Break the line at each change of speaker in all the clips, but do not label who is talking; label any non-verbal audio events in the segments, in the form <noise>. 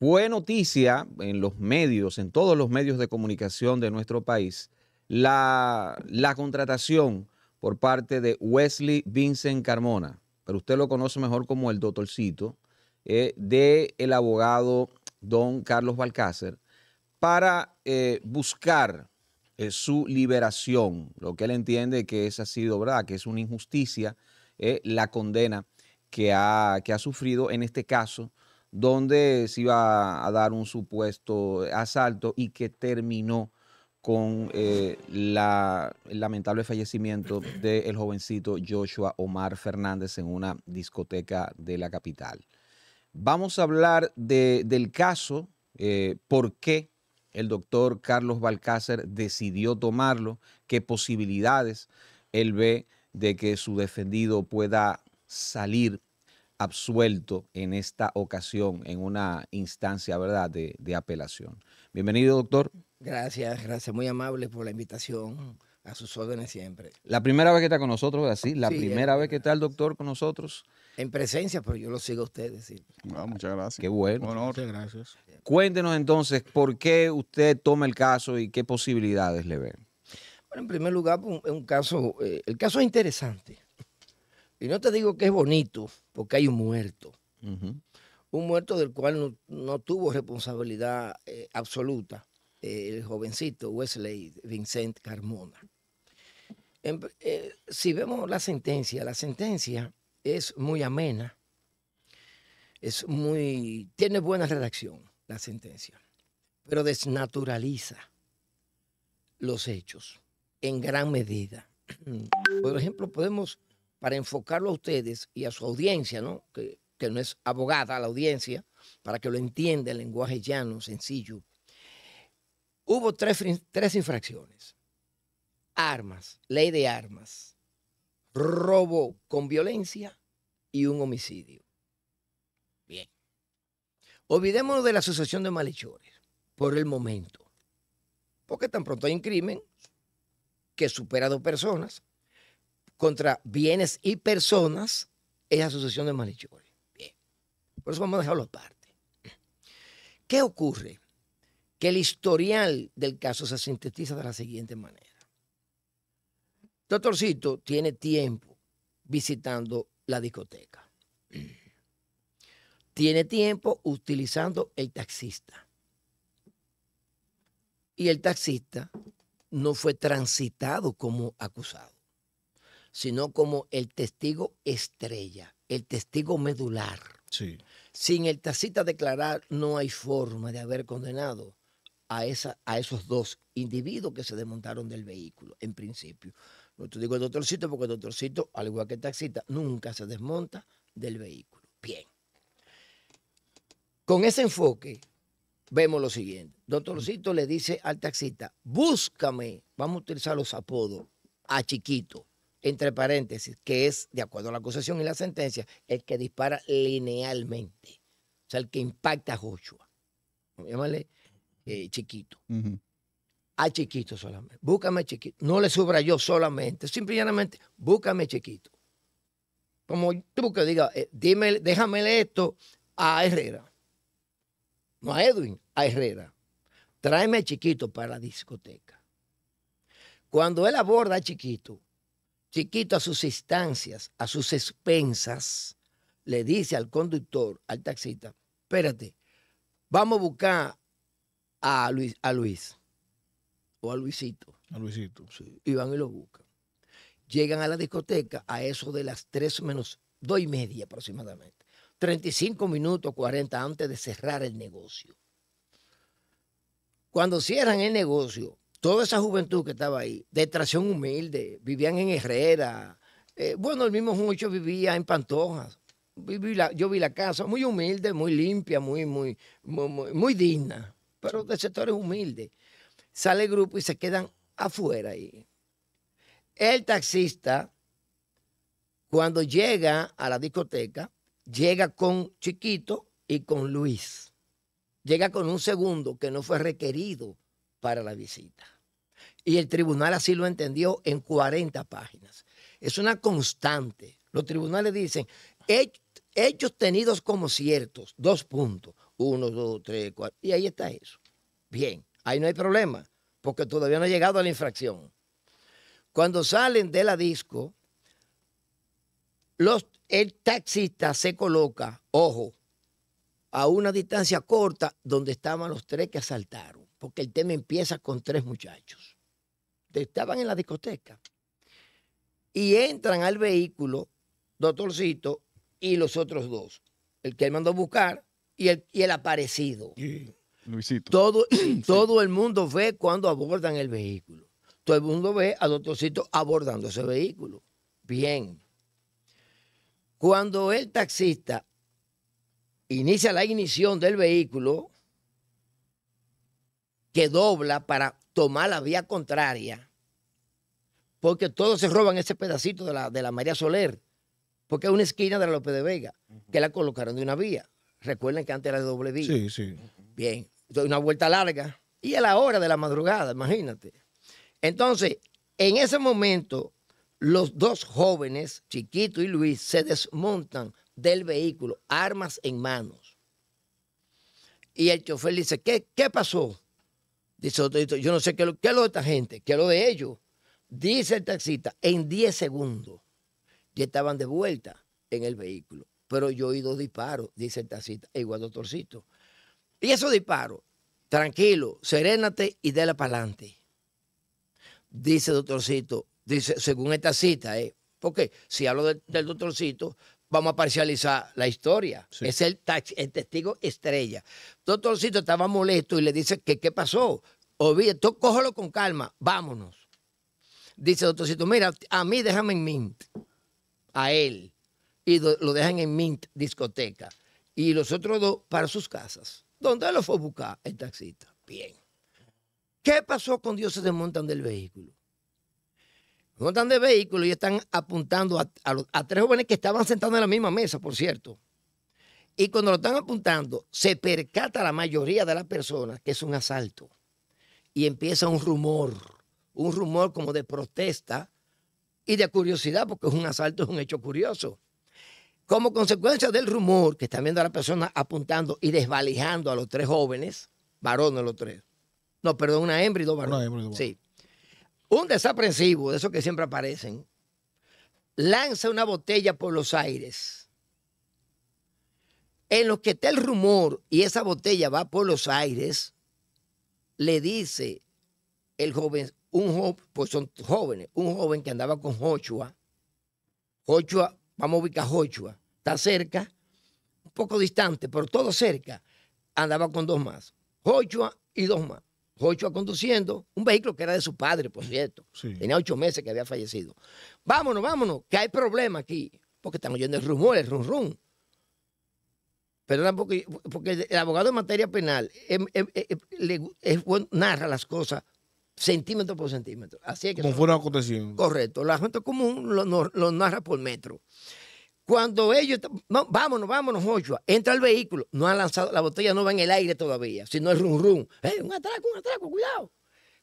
Fue noticia en los medios, en todos los medios de comunicación de nuestro país, la, contratación por parte de Wesley Vincent Carmona, pero usted lo conoce mejor como el doctorcito, del eh, de el abogado don Carlos Balcácer, para eh, buscar eh, su liberación, lo que él entiende que esa ha sido verdad, que es una injusticia la condena que que ha sufrido en este caso donde se iba a dar un supuesto asalto y que terminó con eh, la, el lamentable fallecimiento del jovencito Joshua Omar Fernández en una discoteca de la capital. Vamos a hablar del caso, eh, por qué el doctor Carlos Balcácer decidió tomarlo, qué posibilidades él ve de que su defendido pueda salir absuelto en esta ocasión en una instancia, ¿verdad?, de, apelación. Bienvenido, doctor.
Gracias, gracias, muy amable por la invitación. A sus órdenes siempre.
La primera vez que está con nosotros, así, la primera vez que está el doctor con nosotros. En presencia, pero yo
lo sigo a ustedes.
Ah, muchas gracias. Qué bueno.
muchas gracias.
Cuéntenos entonces por qué usted toma el caso y qué posibilidades le ven
Bueno, en primer lugar, pues, un, caso, eh, el caso es interesante. Y no te digo que es bonito, porque hay un muerto.
Un
muerto del cual no, tuvo responsabilidad eh, absoluta eh, el jovencito Wesley Vincent Carmona. Eh, si vemos la sentencia, la sentencia es muy amena, es muy, tiene buena redacción la sentencia, pero desnaturaliza los hechos en gran medida. <clears throat> Por ejemplo, podemos para enfocarlo a ustedes y a su audiencia, ¿no? Que, no es abogada a la audiencia, para que lo entienda en lenguaje llano, sencillo. Hubo tres, tres infracciones. Armas, ley de armas, robo con violencia y un homicidio. Bien. Olvidémonos de la asociación de malhechores por el momento. Porque tan pronto hay un crimen que supera dos personas, contra bienes y personas es asociación de malhechores. Bien. Por eso vamos a dejarlo aparte. ¿Qué ocurre? Que el historial del caso se sintetiza de la siguiente manera. Doctorcito tiene tiempo visitando la discoteca. Tiene tiempo utilizando el taxista. Y el taxista no fue transitado como acusado sino como el testigo estrella, el testigo medular. Sí. Sin el taxista declarar, no hay forma de haber condenado a, esa, a esos dos individuos que se desmontaron del vehículo, en principio. No te digo el doctorcito porque el doctorcito, al igual que el taxista, nunca se desmonta del vehículo. Bien. Con ese enfoque, vemos lo siguiente. Doctorcito le dice al taxista, búscame, vamos a utilizar los apodos, a chiquito entre paréntesis, que es, de acuerdo a la acusación y la sentencia, el que dispara linealmente. O sea, el que impacta a Joshua. Llámale eh, chiquito. A chiquito solamente. Búscame chiquito. No le yo solamente. Simplemente, búscame chiquito. Como tú que diga, déjame eh, dime, déjamele esto a Herrera. No a Edwin, a Herrera. Tráeme chiquito para la discoteca. Cuando él aborda a chiquito, Chiquito a sus instancias, a sus expensas, le dice al conductor, al taxista, espérate, vamos a buscar a Luis, a Luis o a Luisito. A Luisito. Sí, y van y lo buscan. Llegan a la discoteca a eso de las 3 menos 2 y media aproximadamente. 35 minutos, 40 antes de cerrar el negocio. Cuando cierran el negocio, toda esa juventud que estaba ahí, de tracción humilde, vivían en Herrera. Eh, bueno, el mismo muchacho vivía en Pantojas. yo vi la casa muy humilde, muy limpia, muy, muy, muy, muy digna, pero de sectores humildes. Sale el grupo y se quedan afuera ahí. El taxista, cuando llega a la discoteca, llega con Chiquito y con Luis. Llega con un segundo que no fue requerido para la visita. Y el tribunal así lo entendió en 40 páginas. Es una constante. Los tribunales dicen, hechos tenidos como ciertos, dos puntos, uno, dos, tres, cuatro, y ahí está eso. Bien, ahí no hay problema, porque todavía no ha llegado a la infracción. Cuando salen de la disco, los, el taxista se coloca, ojo, a una distancia corta donde estaban los tres que asaltaron porque el tema empieza con tres muchachos. Estaban en la discoteca y entran al vehículo, doctorcito y los otros dos, el que él mandó a buscar y el, aparecido. Luisito. Todo, <clears throat> todo el mundo ve cuando abordan el vehículo. Todo el mundo ve a doctorcito abordando ese vehículo. Bien. Cuando el taxista inicia la ignición del vehículo, que dobla para tomar la vía contraria, porque todos se roban ese pedacito de la, María Soler, porque es una esquina de la López de Vega, que la colocaron de una vía. Recuerden que antes era de doble vía. Sí, sí. Bien, una vuelta larga y a la hora de la madrugada, imagínate. Entonces, en ese momento, los dos jóvenes, Chiquito y Luis, se desmontan del vehículo, armas en manos. Y el chofer dice, ¿qué, qué pasó? Dice, yo no sé qué es, lo, de esta gente, qué es lo de ellos. Dice el taxista, en 10 segundos ya estaban de vuelta en el vehículo. Pero yo oí dos disparos, dice el taxista, e igual doctorcito. Y esos disparos, tranquilo, serénate y déle para adelante. Dice el doctorcito, dice, según esta cita, ¿eh? Porque si hablo del doctorcito, vamos a parcializar la historia. Es el, testigo estrella. Doctorcito estaba molesto y le dice que qué pasó. Obvio. tú con calma, vámonos. Dice Doctorcito, mira, a mí déjame en Mint, a él. Y lo dejan en Mint, discoteca. Y los otros dos para sus casas. ¿Dónde lo fue a buscar el taxista? Bien. ¿Qué pasó con Dios se desmontan del vehículo? no están de vehículo y están apuntando a, tres jóvenes que estaban sentados en la misma mesa, por cierto. Y cuando lo están apuntando, se percata la mayoría de las personas que es un asalto. Y empieza un rumor, un rumor como de protesta y de curiosidad, porque es un asalto, es un hecho curioso. Como consecuencia del rumor que están viendo a la persona apuntando y desvalijando a los tres jóvenes, varones los tres. No, perdón, una Una hembra y dos varones. Sí un desaprensivo, de esos que siempre aparecen, lanza una botella por los aires. En lo que está el rumor y esa botella va por los aires, le dice el joven, un joven, pues son jóvenes, un joven que andaba con Jochua, Jochua, vamos a ubicar Jochua, está cerca, un poco distante, pero todo cerca. Andaba con dos más, Jochua y dos más. Jochoa conduciendo un vehículo que era de su padre, por cierto. Tenía ocho meses que había fallecido. Vámonos, vámonos, que hay problema aquí, porque están oyendo el rumor, el rum rum. Pero porque, porque el abogado en materia penal em, em, eh, eh, eh, narra las cosas centímetro por centímetro. Así es que Como fueron aconteciendo. Correcto. La gente común lo, narra por metro. Cuando ellos, vámonos, vámonos, Joshua, entra el vehículo, no ha lanzado, la botella no va en el aire todavía, sino el rum rum. ¡Eh, un atraco, un atraco, cuidado.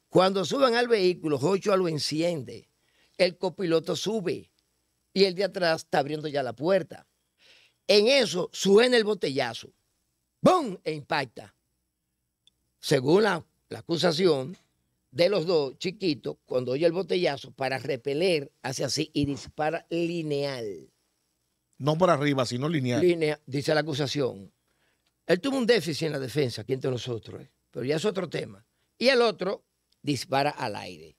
Cuando suban al vehículo, Joshua lo enciende, el copiloto sube y el de atrás está abriendo ya la puerta. En eso suena el botellazo, ¡boom! e impacta. Según la, la acusación, de los dos chiquitos, cuando oye el botellazo, para repeler, hace así y dispara lineal. No por arriba, sino lineal. dice la acusación. Él tuvo un déficit en la defensa aquí entre nosotros, eh, pero ya es otro tema. Y el otro dispara al aire.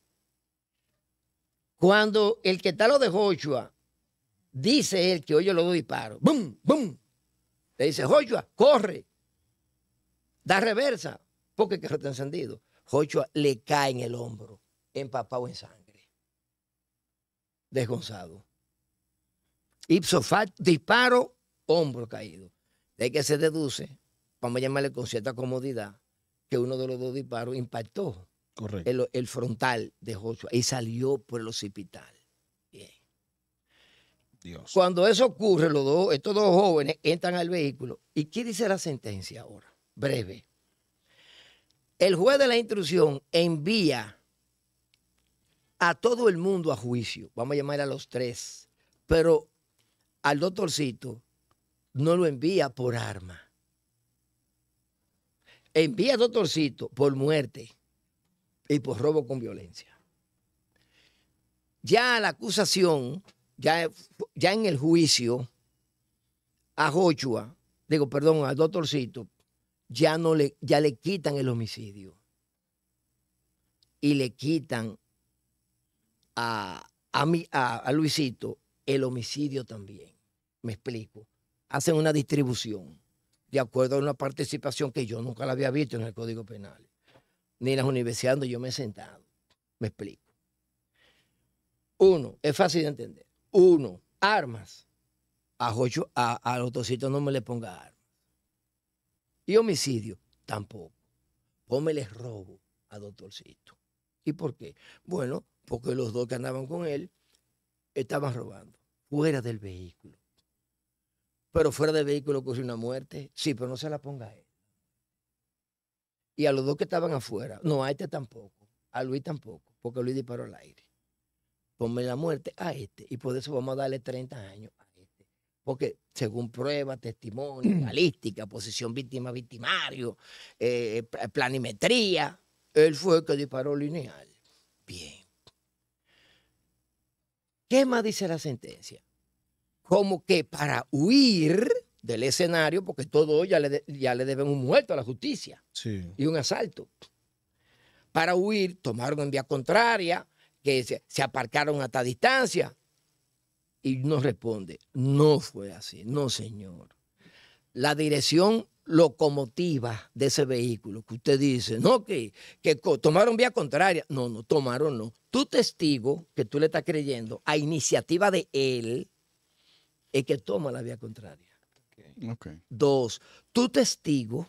Cuando el que está lo dejó Joshua, dice él que oye los dos disparos. ¡Bum! ¡Bum! Le dice, Joshua, corre. Da reversa, porque que carro está encendido. le cae en el hombro, empapado en sangre. Desgonzado ipso disparo, hombro caído. De que se deduce, vamos a llamarle con cierta comodidad, que uno de los dos disparos impactó El, frontal de Joshua y salió por el occipital. Bien. Dios. Cuando eso ocurre, los dos, estos dos jóvenes entran al vehículo. ¿Y qué dice la sentencia ahora? Breve. El juez de la instrucción envía a todo el mundo a juicio, vamos a llamar a los tres, pero al doctorcito no lo envía por arma. Envía al doctorcito por muerte y por robo con violencia. Ya la acusación, ya, ya en el juicio, a Jochua, digo, perdón, al doctorcito, ya, no le, ya le quitan el homicidio. Y le quitan a, a Luisito el homicidio también. Me explico. Hacen una distribución de acuerdo a una participación que yo nunca la había visto en el Código Penal, ni en las universidades donde yo me he sentado. Me explico. Uno, es fácil de entender. Uno, armas. A, Jocho, a, no me le ponga armas. Y homicidio, tampoco. les robo a doctorcito. ¿Y por qué? Bueno, porque los dos que andaban con él estaban robando fuera del vehículo. Pero fuera de vehículo ocurrió una muerte. Sí, pero no se la ponga a él. Y a los dos que estaban afuera, no, a este tampoco, a Luis tampoco, porque Luis disparó al aire. Ponme la muerte a este y por eso vamos a darle 30 años a este. Porque según pruebas, testimonio, mm. balística, posición víctima, victimario, eh, planimetría, él fue el que disparó lineal. Bien. ¿Qué más dice la sentencia? como que para huir del escenario, porque todo ya le, ya le deben un muerto a la justicia y un asalto. Para huir, tomaron en vía contraria, que se, aparcaron a esta distancia. Y no responde, no fue así, no señor. La dirección locomotiva de ese vehículo que usted dice, no, que, que tomaron vía contraria. No, no, tomaron no. Tu testigo, que tú le estás creyendo, a iniciativa de él, es que toma la vía contraria. Dos, tu testigo,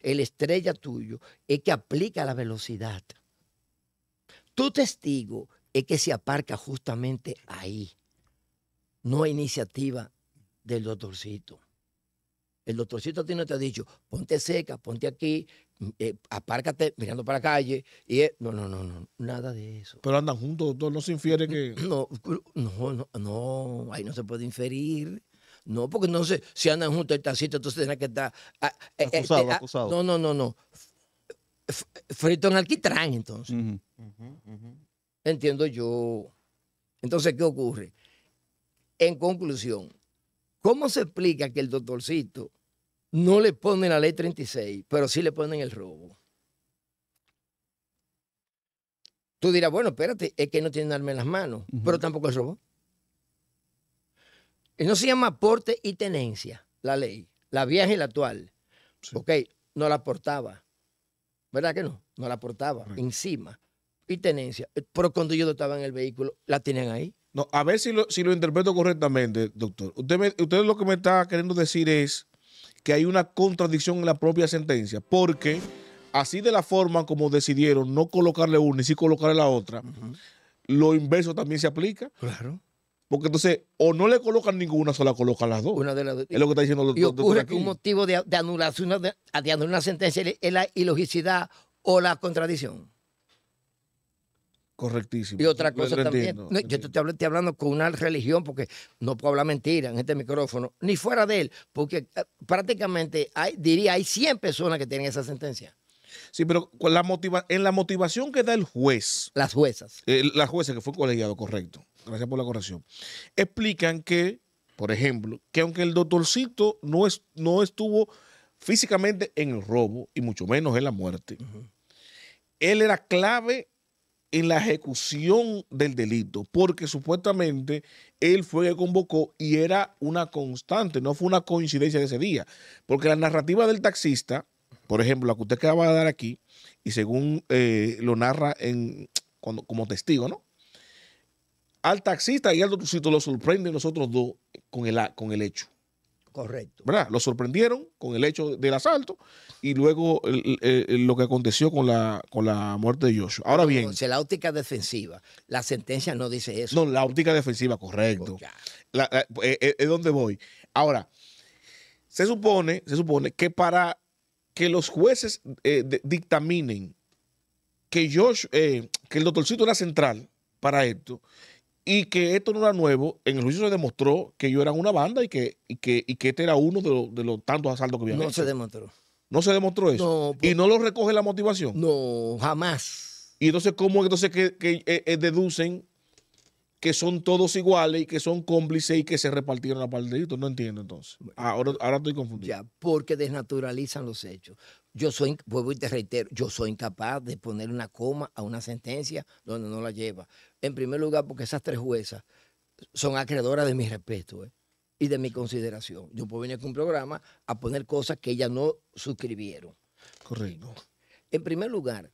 el estrella tuyo, es que aplica la velocidad. Tu testigo es que se aparca justamente ahí. No hay iniciativa del doctorcito el doctorcito a ti no te ha dicho, ponte seca, ponte aquí, eh, apárcate mirando para la calle. Y no, no, no, no, nada de eso. Pero andan juntos, doctor, no se infiere que. <clears throat> No, no, no, no ahí no se puede inferir. No, porque no sé, si andan juntos el tacito, entonces tiene que estar. Ah, eh, eh, este, acusado, ah, acusado. No, no, no, no. frito en alquitrán, entonces. Entiendo yo. Entonces, ¿qué ocurre? En conclusión, ¿cómo se explica que el doctorcito no le ponen la ley 36, pero sí le ponen el robo. Tú dirás, bueno, espérate, es que no tienen arma en las manos, pero tampoco el robo. No se llama aporte y tenencia, la ley, la vieja y la actual. Ok, no la portaba ¿Verdad que no? No la portaba encima. Y tenencia. Eh, pero cuando yo estaba en el vehículo, la tenían ahí.
No, a ver si lo, si lo interpreto correctamente, doctor. Usted, usted lo que me está queriendo decir es que hay una contradicción en la propia sentencia, porque así de la forma como decidieron no colocarle una y sí colocarle la otra, lo inverso también se aplica. Claro. Porque entonces, o no le colocan ninguna, sola colocan las dos. Es lo que está diciendo Y ocurre que un
motivo de, anulación de, una sentencia es la ilogicidad o la contradicción.
Correctísimo. Y otra cosa también. yo
te estoy, hablando, con una religión porque no puedo hablar mentira en este micrófono, ni fuera de él, porque eh, prácticamente hay, diría, hay 100 personas que tienen esa sentencia. Sí, pero
en la motivación que da el juez. Las juezas. Eh, las jueces que fue colegiado, correcto. Gracias por la corrección. Explican que, por ejemplo, que aunque el doctorcito no, es, no estuvo físicamente en el robo y mucho menos en la muerte, él era clave en la ejecución del delito, porque supuestamente él fue el que convocó y era una constante, no fue una coincidencia de ese día, porque la narrativa del taxista, por ejemplo, la que usted acaba de dar aquí, y según eh, lo narra en, como testigo, ¿no? Al taxista y al doctorcito lo sorprenden nosotros dos con el, con el hecho. Correcto. ¿Verdad? Lo sorprendieron con el hecho del asalto y luego lo que aconteció con la, con la muerte de Joshua. Ahora bien. Entonces,
la óptica defensiva. La sentencia no dice eso. No, la
óptica defensiva, correcto. Oh, eh, eh, es, donde voy. Ahora, se supone, se supone que para que los jueces eh, dictaminen que Josh, que el doctorcito era central para esto, y que esto no era nuevo. En el juicio se demostró que yo eran una banda y que, que, este era uno de, los, tantos asaltos que había no hecho. No se demostró. No se demostró eso. y pues, no lo recoge la motivación.
No,
jamás. Y entonces, ¿cómo entonces que, eh, eh, deducen que son todos iguales y que son cómplices y que se repartieron la parte de No entiendo entonces. Ahora, ahora estoy
confundido. Ya, porque desnaturalizan los hechos. Yo soy, vuelvo y te reitero, yo soy incapaz de poner una coma a una sentencia donde no la lleva. En primer lugar, porque esas tres juezas son acreedoras de mi respeto eh, y de mi consideración. Yo puedo venir con un programa a poner cosas que ellas no suscribieron. Correcto. En primer lugar,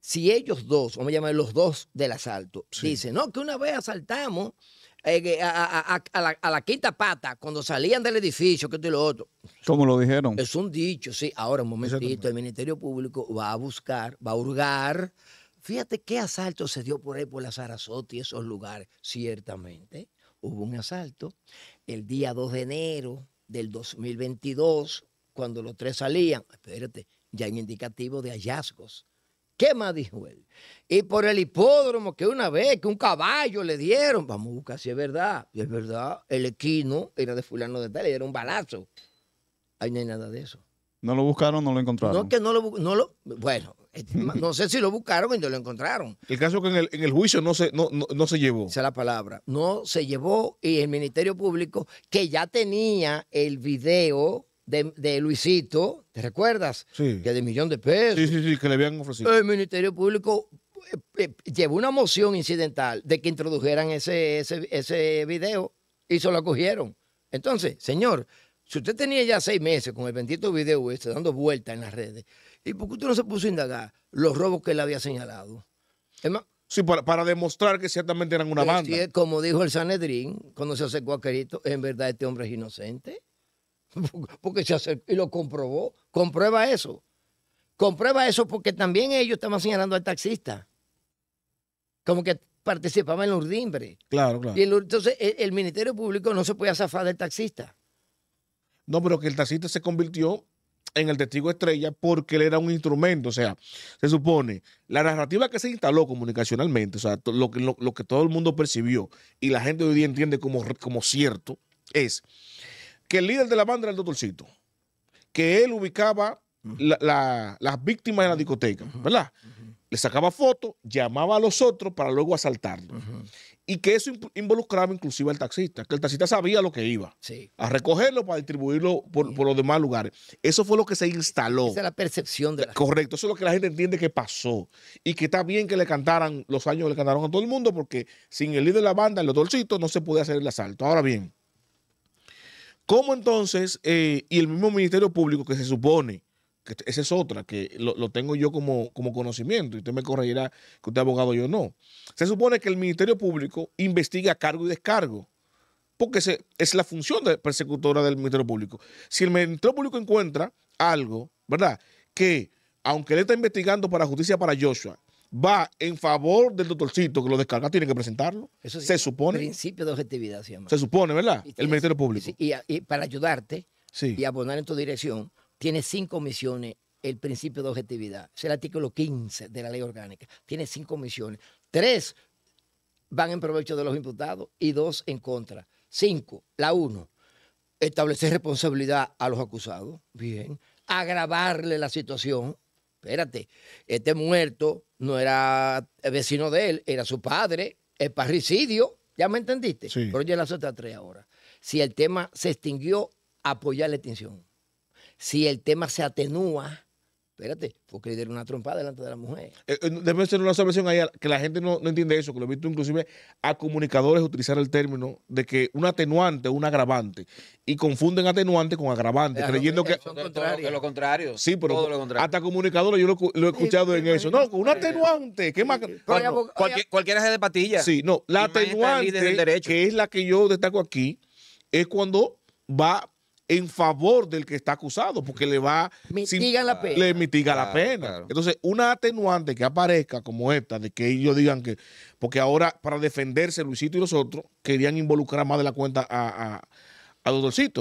si ellos dos, vamos a llamar los dos del asalto, dicen, no, que una vez
asaltamos
eh, a, la, quinta pata cuando salían del edificio, que esto lo otro.
¿Cómo lo dijeron.
Es un dicho, sí. Ahora, un momentito, el Ministerio Público va a buscar, va a hurgar. Fíjate qué asalto se dio por ahí, por la Sarasota y esos lugares. Ciertamente, hubo un asalto el día 2 de enero del 2022, cuando los tres salían. Espérate, ya hay indicativo de hallazgos ¿Qué más dijo él. Y por el hipódromo que una vez, que un caballo le dieron, vamos a buscar si es verdad. Y es verdad, el equino era de fulano de tal, y era un balazo. Ahí no hay nada de eso.
¿No lo buscaron, no lo encontraron? No,
que no lo, no lo bueno, este, no sé si lo buscaron y no lo encontraron.
<laughs> El caso es que en el, en el juicio no se, no, no, no se llevó. Esa es la
palabra. No se llevó y el Ministerio Público, que ya tenía el video de, Luisito, ¿te recuerdas? Sí. Que de millón de pesos. Sí, sí, sí, que le habían ofrecido. El Ministerio Público eh, eh, llevó una moción incidental de que introdujeran ese, ese, ese video y se lo acogieron. Entonces, señor, si usted tenía ya seis meses con el bendito video este dando vueltas en las redes, ¿y por qué usted no se puso a indagar los robos que él había señalado? Sí, para, demostrar que ciertamente eran una banda. como dijo el Sanedrín, cuando se acercó a Cristo, en verdad este hombre es inocente. <laughs> porque se y lo comprobó. Comprueba eso. Comprueba eso porque también ellos estaban señalando al taxista. Como que participaba en el urdimbre. Claro, claro. Y entonces el, Ministerio Público no se podía zafar del taxista. No,
pero que el taxista se convirtió en el testigo estrella porque él era un instrumento. O sea, se supone, la narrativa que se instaló comunicacionalmente, o sea, lo, que lo que todo el mundo percibió y la gente hoy día entiende como, como cierto, es que el líder de la banda era el doctorcito, que él ubicaba las víctimas en la discoteca, ¿verdad? Le sacaba fotos, llamaba a los otros para luego asaltarlo. Y que eso involucraba inclusive al taxista, que el taxista sabía lo que iba a recogerlo para distribuirlo por, los demás lugares. Eso fue lo que se instaló. Esa es la percepción de la Correcto, eso es lo que la gente entiende que pasó. Y que está bien que le cantaran los años que le cantaron a todo el mundo, porque sin el líder de la banda, el doctorcito, no se podía hacer el asalto. Ahora bien, ¿Cómo entonces, eh, y el mismo Ministerio Público que se supone, que esa es otra, que lo, tengo yo como, como conocimiento, y usted me corregirá que usted es abogado, yo no. Se supone que el Ministerio Público investiga cargo y descargo, porque es la función de persecutora del Ministerio Público. Si el Ministerio Público encuentra algo, ¿verdad? Que aunque le está investigando para justicia para Joshua, va en favor del doctorcito que lo descarga, tiene que presentarlo. Eso se
supone. Principio de objetividad se llama. Se
supone, ¿verdad? el Ministerio Público.
Y, para ayudarte y abonar en tu dirección, tiene cinco misiones el principio de objetividad. Es el artículo 15 de la ley orgánica. Tiene cinco misiones. Tres van en provecho de los imputados y dos en contra. Cinco. La uno, establecer responsabilidad a los acusados. Bien. Agravarle la situación. Espérate, este muerto no era vecino de él, era su padre, el parricidio, ¿ya me entendiste? Pero ya las otras tres ahora. Si el tema se extinguió, apoyar la extinción. Si el tema se atenúa, Espérate, porque que una trompada delante de la mujer.
Eh, eh, debe ser una solución ahí, que la gente no, entiende eso, que lo he visto inclusive a comunicadores utilizar el término de que un atenuante, un agravante, y confunden atenuante con agravante, creyendo que...
Es lo contrario. Sí, pero todo lo
contrario. hasta comunicadores yo lo, he escuchado en eso. No, un atenuante, ¿qué más? Cualquier, cualquiera de patilla. Sí, no, la atenuante, que es la que yo destaco aquí, es cuando va en favor del que está acusado, porque le va...
Mitiga la ah, pena. Le mitiga
la ah, pena. Entonces, una atenuante que aparezca como esta, de que ellos digan que... Porque ahora, para defenderse, Luisito y los otros, querían involucrar más de la cuenta a, a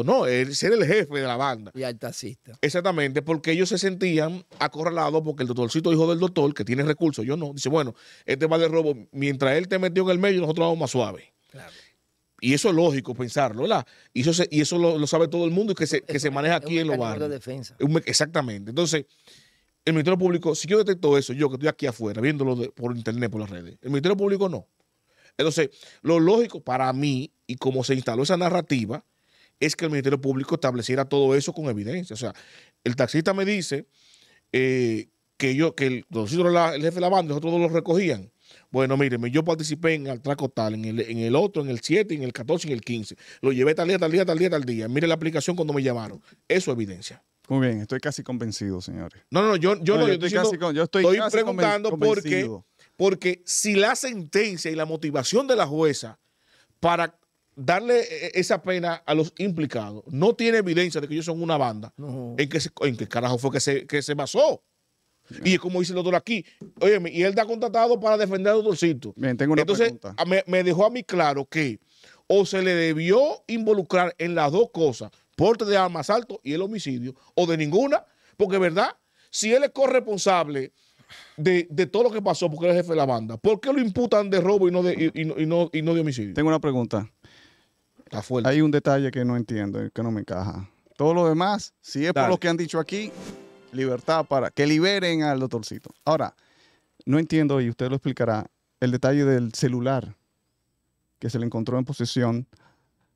no, él ser el jefe de la banda. Y al taxista. Exactamente, porque ellos se sentían acorralados porque el doctorcito, hijo del doctor, que tiene recursos, yo no, dice, bueno, este va de robo, mientras él te metió en el medio, nosotros vamos más suave. Claro y eso es lógico pensarlo, ¿verdad? Y eso, y eso lo, sabe todo el mundo y que se, maneja aquí en los barrios. De defensa. Exactamente. Entonces, el Ministerio Público, si yo detecto eso, yo que estoy aquí afuera, viéndolo por internet, por las redes, el Ministerio Público no. Entonces, lo lógico para mí, y como se instaló esa narrativa, es que el Ministerio Público estableciera todo eso con evidencia. O sea, el taxista me dice eh, que yo, que el, el jefe de la banda, nosotros todos lo recogían bueno, mire, yo participé en traco tal, en el, en el otro, en el 7, en el 14, en el 15. Lo llevé tal día, tal día, tal día, tal día. Mire la aplicación cuando me llamaron. Eso es evidencia. Muy bien, estoy casi convencido, señores. No, no, no, yo, no, estoy, preguntando por Porque si la sentencia y la motivación de la jueza para darle eh, esa pena a los implicados no tiene evidencia de que ellos son una banda, ¿en, qué, ¿en carajo fue que se, que se basó? Y es como dice el doctor aquí, oye, y él está contratado para defender al doctorcito. Bien, tengo una Entonces, pregunta. Me, me dejó a mí claro que o se le debió involucrar en las dos cosas, porte de armas alto y el homicidio, o de ninguna, porque verdad, si él es corresponsable
de, todo lo que pasó porque él es jefe de la banda, ¿por qué lo imputan de robo y no de, y homicidio? Tengo una pregunta. Está Hay un detalle que no entiendo, que no me encaja. Todo lo demás, si es por lo que han dicho aquí, libertad para que liberen al doctorcito. Ahora, no entiendo, y usted lo explicará, el detalle del celular que se le encontró en posesión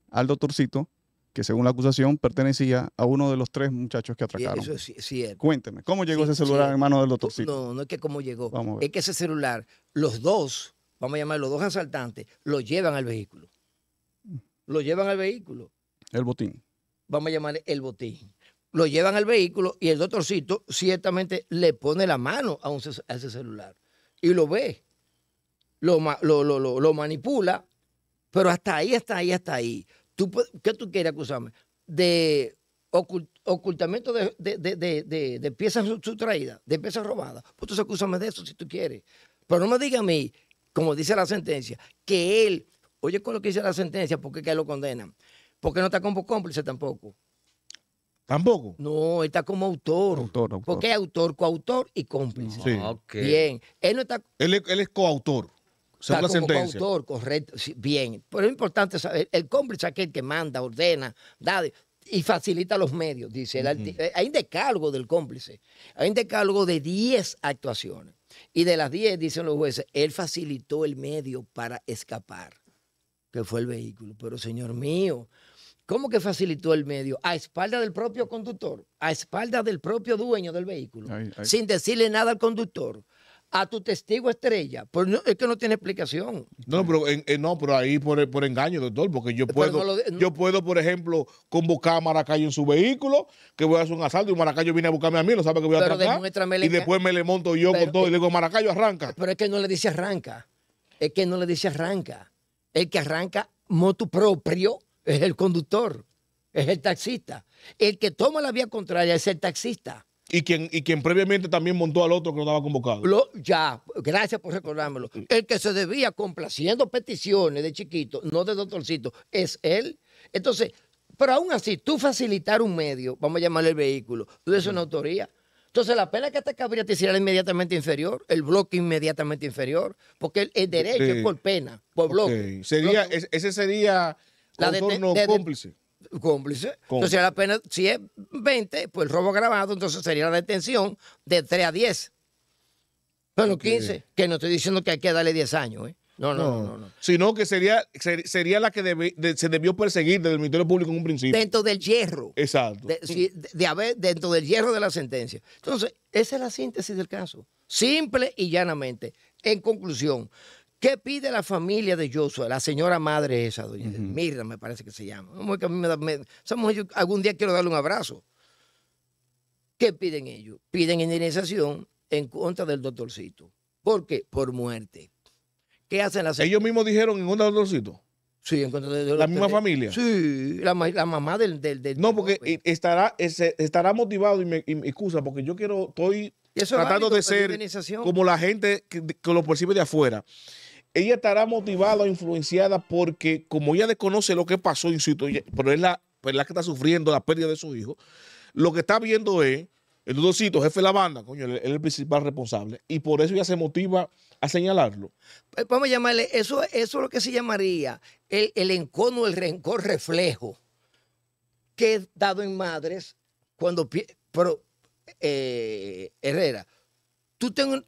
al doctorcito, que según la acusación pertenecía a uno de los tres muchachos que atracaron. Eso es
cierto. Cuénteme, ¿cómo llegó ese celular en manos del doctorcito? No, no es que cómo llegó. Es que ese celular, los dos, vamos a llamar los dos asaltantes, lo llevan al vehículo. Lo llevan al vehículo. El botín. Vamos a llamar el botín lo llevan al vehículo y el doctorcito ciertamente le pone la mano a, ese celular y lo ve, lo, lo, manipula, pero hasta ahí, hasta ahí, hasta ahí. ¿Tú, ¿Qué tú quieres acusarme? De ocultamiento de, de, piezas sustraídas, de piezas robadas. Pues tú acúsame de eso si tú quieres. Pero no me diga a mí, como dice la sentencia, que él, oye con lo que dice la sentencia, porque que lo condenan. Porque no está como cómplice tampoco. No, él está como autor. Autor, Porque autor, coautor y cómplice. Sí. Ah, bien. Él no está. Él es, coautor.
está como sentencia. coautor,
correcto. bien. Pero es importante saber: el cómplice es aquel que manda, ordena, da y facilita los medios, dice Hay un decálogo del cómplice. Hay un decálogo de 10 actuaciones. Y de las 10, dicen los jueces, él facilitó el medio para escapar, que fue el vehículo. Pero, señor mío, ¿Cómo que facilitó el medio? A espalda del propio conductor, a espalda del propio dueño del vehículo, sin decirle nada al conductor a tu testigo estrella. Pues no, es que no tiene explicación.
No, pero, eh, no, pero ahí eh, por, engaño, doctor, porque yo puedo, yo puedo, por ejemplo, convocar a Maracayo en su vehículo, que voy a hacer un asalto y Maracayo viene a buscarme a mí, no sabe que voy a atracar. Y después me le monto yo con todo y le digo,
Maracayo, arranca. Pero es que no le dice arranca. Es que no le dice arranca. El que arranca moto propio es el conductor, es el taxista. El que toma la vía contraria es el taxista.
Y quien, y previamente también montó al otro que no estaba convocado.
ya, gracias por recordármelo. El que se debía complaciendo peticiones de chiquito, no de doctorcito, es él. Entonces, pero aún así, tú facilitar un medio, vamos a llamarle el vehículo, tú es una autoría. Entonces, la pena que te cabría te hiciera inmediatamente inferior, el bloque inmediatamente inferior, porque el, derecho es por pena, por bloque. Sería, bloque. Ese sería la cómplice. Cómplice. la pena, si es 20, pues el robo grabado entonces sería la detención de 3 a 10. Bueno, 15, que no estoy diciendo que hay que darle 10 años, ¿eh?
No, no, no, Sino que sería, sería la que se debió perseguir desde el Ministerio Público en un principio. Dentro
del hierro.
Exacto. de,
haber, dentro del hierro de la sentencia. Entonces, esa es la síntesis del caso. Simple y llanamente. En conclusión, ¿Qué pide la familia de Joshua? La señora madre esa, doña me parece que se llama. Que algún día quiero darle un abrazo. ¿Qué piden ellos? Piden indemnización en contra del doctorcito. ¿Por qué? Por muerte. ¿Qué hacen las Ellos mismos dijeron en contra del doctorcito. Sí, en contra del doctorcito. ¿La misma familia? Sí, la, mamá del, del, No, porque e-, estará,
motivado y me, excusa, porque yo quiero, estoy tratando de pues, ser como la gente que lo percibe de afuera ella estará motivada o influenciada porque como ella desconoce lo que pasó, insisto, pero es la, pues, la que está sufriendo la pérdida de su hijo, lo que está viendo es el dudocito, jefe de la banda, coño, él es el principal responsable y por eso ella se motiva a señalarlo.
Pues, vamos a llamarle, eso, eso es lo que se llamaría el, encono, el rencor reflejo que es dado en madres cuando... Pero, eh, Herrera,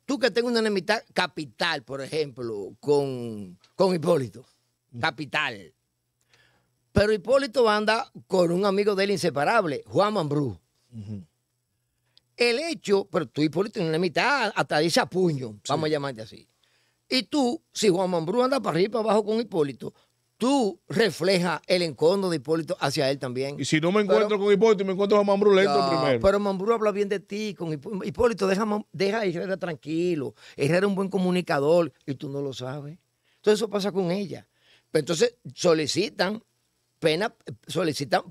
tú, que tengo una enemistad capital, por ejemplo, con, Hipólito, mm. capital. Pero Hipólito anda con un amigo de él inseparable, Juan Mambrú. El hecho, pero tú Hipólito en una mitad hasta dice a puño, vamos a llamarte así. Y tú, si Juan Mambrú anda para arriba y para abajo con Hipólito, tú reflejas el encono de Hipólito hacia él también. Y si no me encuentro con Hipólito, me encuentro con Mambrú lento primero. Pero Mambrú habla bien de ti. Con Hipólito, deja, deja a Herrera tranquilo. Herrera es un buen comunicador y tú no lo sabes. Entonces eso pasa con ella. Pero pues entonces solicitan pena, solicitan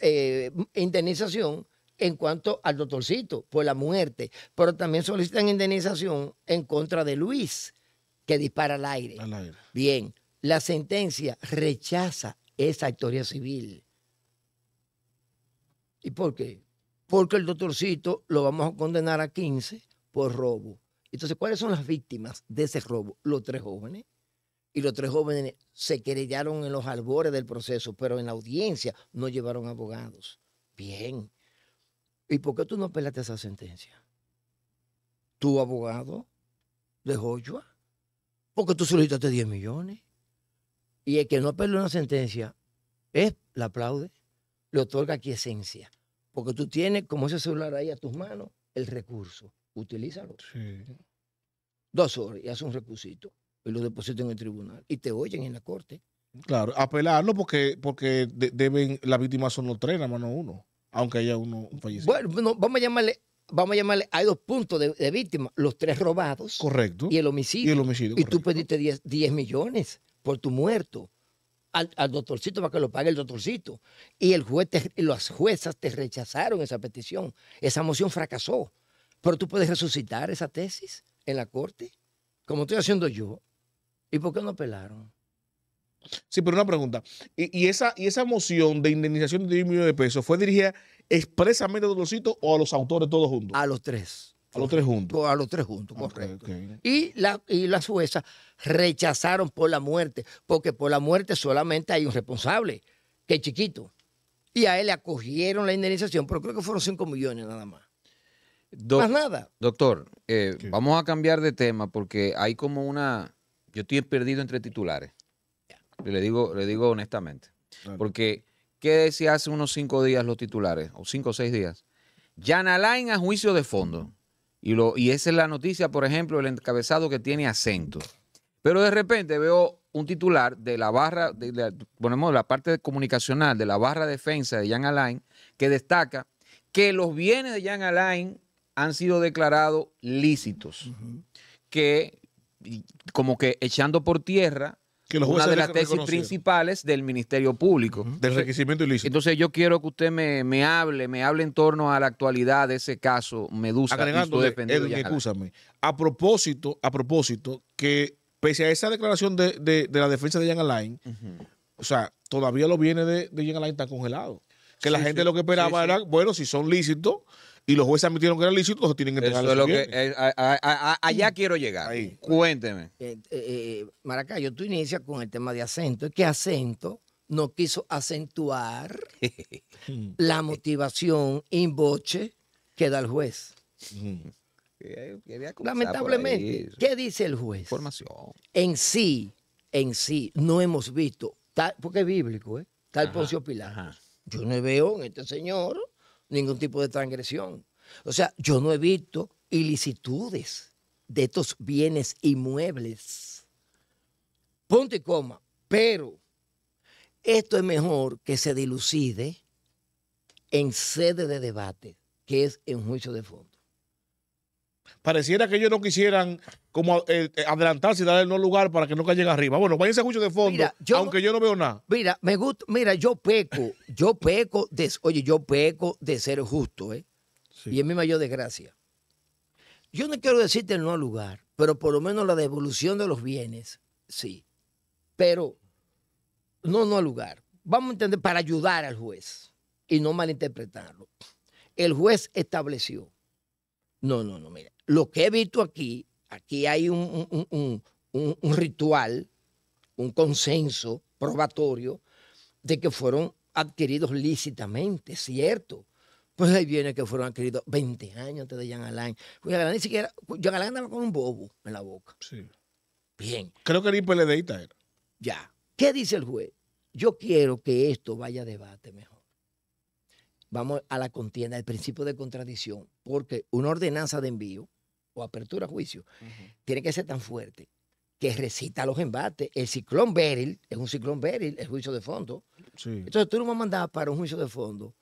eh, indemnización en cuanto al doctorcito por la muerte, pero también solicitan indemnización en contra de Luis, que dispara al aire. Al aire. Bien, la sentencia rechaza esa historia civil. ¿Y por qué? Porque el doctorcito lo vamos a condenar a 15 por robo. Entonces, ¿cuáles son las víctimas de ese robo? Los tres jóvenes. Y los tres jóvenes se querellaron en los albores del proceso, pero en la audiencia no llevaron abogados. Bien. ¿Y por qué tú no apelaste a esa sentencia? ¿Tu abogado de ¿Por qué tú solicitaste 10 millones. Y el que no apeló una sentencia, es, la aplaude, le otorga aquí esencia. Porque tú tienes, como ese celular ahí a tus manos, el recurso. Utilízalo. Dos horas y haz un requisito. Y lo depositan en el tribunal. Y te oyen en la corte.
Claro, apelarlo porque, porque deben, las víctimas son los tres, mano uno. Aunque haya
uno fallecido. Bueno, vamos a llamarle vamos a llamarle, hay dos puntos de, víctimas, los tres robados. Correcto. Y el homicidio. Y el homicidio. Y tú pediste 10 millones por tu muerto al, al, doctorcito para que lo pague el doctorcito. Y el juez las juezas te rechazaron esa petición. Esa moción fracasó. Pero tú puedes resucitar esa tesis en la corte, como estoy haciendo yo. ¿Y por qué no apelaron? Sí,
pero una pregunta. ¿Y, esa, y esa moción de indemnización de 10 millones de pesos fue dirigida expresamente
al doctorcito o a los autores todos juntos? A los tres. A los tres juntos. A los tres juntos, correcto. Y, la, y jueza rechazaron por la muerte, porque por la muerte solamente hay un responsable, que es chiquito. Y a él le acogieron la indemnización, pero creo que fueron 5 millones nada más.
más nada. Doctor, eh, vamos a cambiar de tema porque hay como una. Yo estoy perdido entre titulares. Le digo, le digo honestamente. Porque, ¿qué decía hace unos cinco días los titulares? O cinco o seis días. Yanalain a juicio de fondo. Y, lo, y esa es la noticia, por ejemplo, el encabezado que tiene acento. Pero de repente veo un titular de la barra, de la, ponemos la parte comunicacional de la barra defensa de Jan Alain, que destaca que los bienes de Jan Alain han sido declarados lícitos, que como que echando por tierra una de las tesis principales del Ministerio Público. Del requisimiento ilícito. Entonces yo quiero que usted me, hable, me hable en torno a la actualidad de ese caso Medusa. Agregando, escúchame. A propósito,
a propósito, que pese a esa declaración de, la defensa de Jan Alain, o sea, todavía lo viene de, de Jan Alain están congelados. Que la gente lo que esperaba era, bueno, si son lícitos, y los jueces admitieron que era lícito, o tienen que entregar.
allá quiero
llegar. Cuénteme.
Eh, eh, eh, Maracayo, tú inicias con el tema de acento. ¿Qué acento no quiso acentuar
<laughs>
la motivación in que da el juez.
Lamentablemente,
¿qué dice el juez? Formación. En sí, en sí, no hemos visto, tal, porque es bíblico, ¿eh? tal Poncio Pilar. Yo no veo en este señor ningún tipo de transgresión. O sea, yo no he visto ilicitudes de estos bienes inmuebles. Punto y coma. Pero esto es mejor que se dilucide en sede de debate, que es en juicio de fondo. Pareciera que ellos no quisieran
como eh, eh, adelantarse y darle el no lugar para que no caiga arriba. Bueno, váyanse mucho de fondo, aunque yo no veo
nada. Mira, me gusta, mira, yo peco, yo peco de, oye, yo peco de ser justo, ¿eh? Y es mi mayor desgracia. Yo no quiero decirte el no lugar, pero por lo menos la devolución de los bienes, sí. Pero no no lugar. Vamos a entender, para ayudar al juez y no malinterpretarlo. El juez estableció. No, no, no, mira. Lo que he visto aquí Aquí hay un, ritual, un consenso probatorio de que fueron adquiridos lícitamente, cierto. Pues ahí viene que fueron adquiridos 20 años antes de Jean Alain. Pues Jean Alain ni siquiera. Jean Alain andaba con un bobo en la boca. Sí. Bien. Creo que el era. Ya. ¿Qué dice el juez? Yo quiero que esto vaya a debate mejor. Vamos a la contienda, el principio de contradicción, porque una ordenanza de envío o apertura a juicio, tiene que ser tan fuerte que recita los embates. El ciclón Beryl es un ciclón Beryl, el juicio de fondo. Entonces tú no vas a mandar para un juicio de fondo,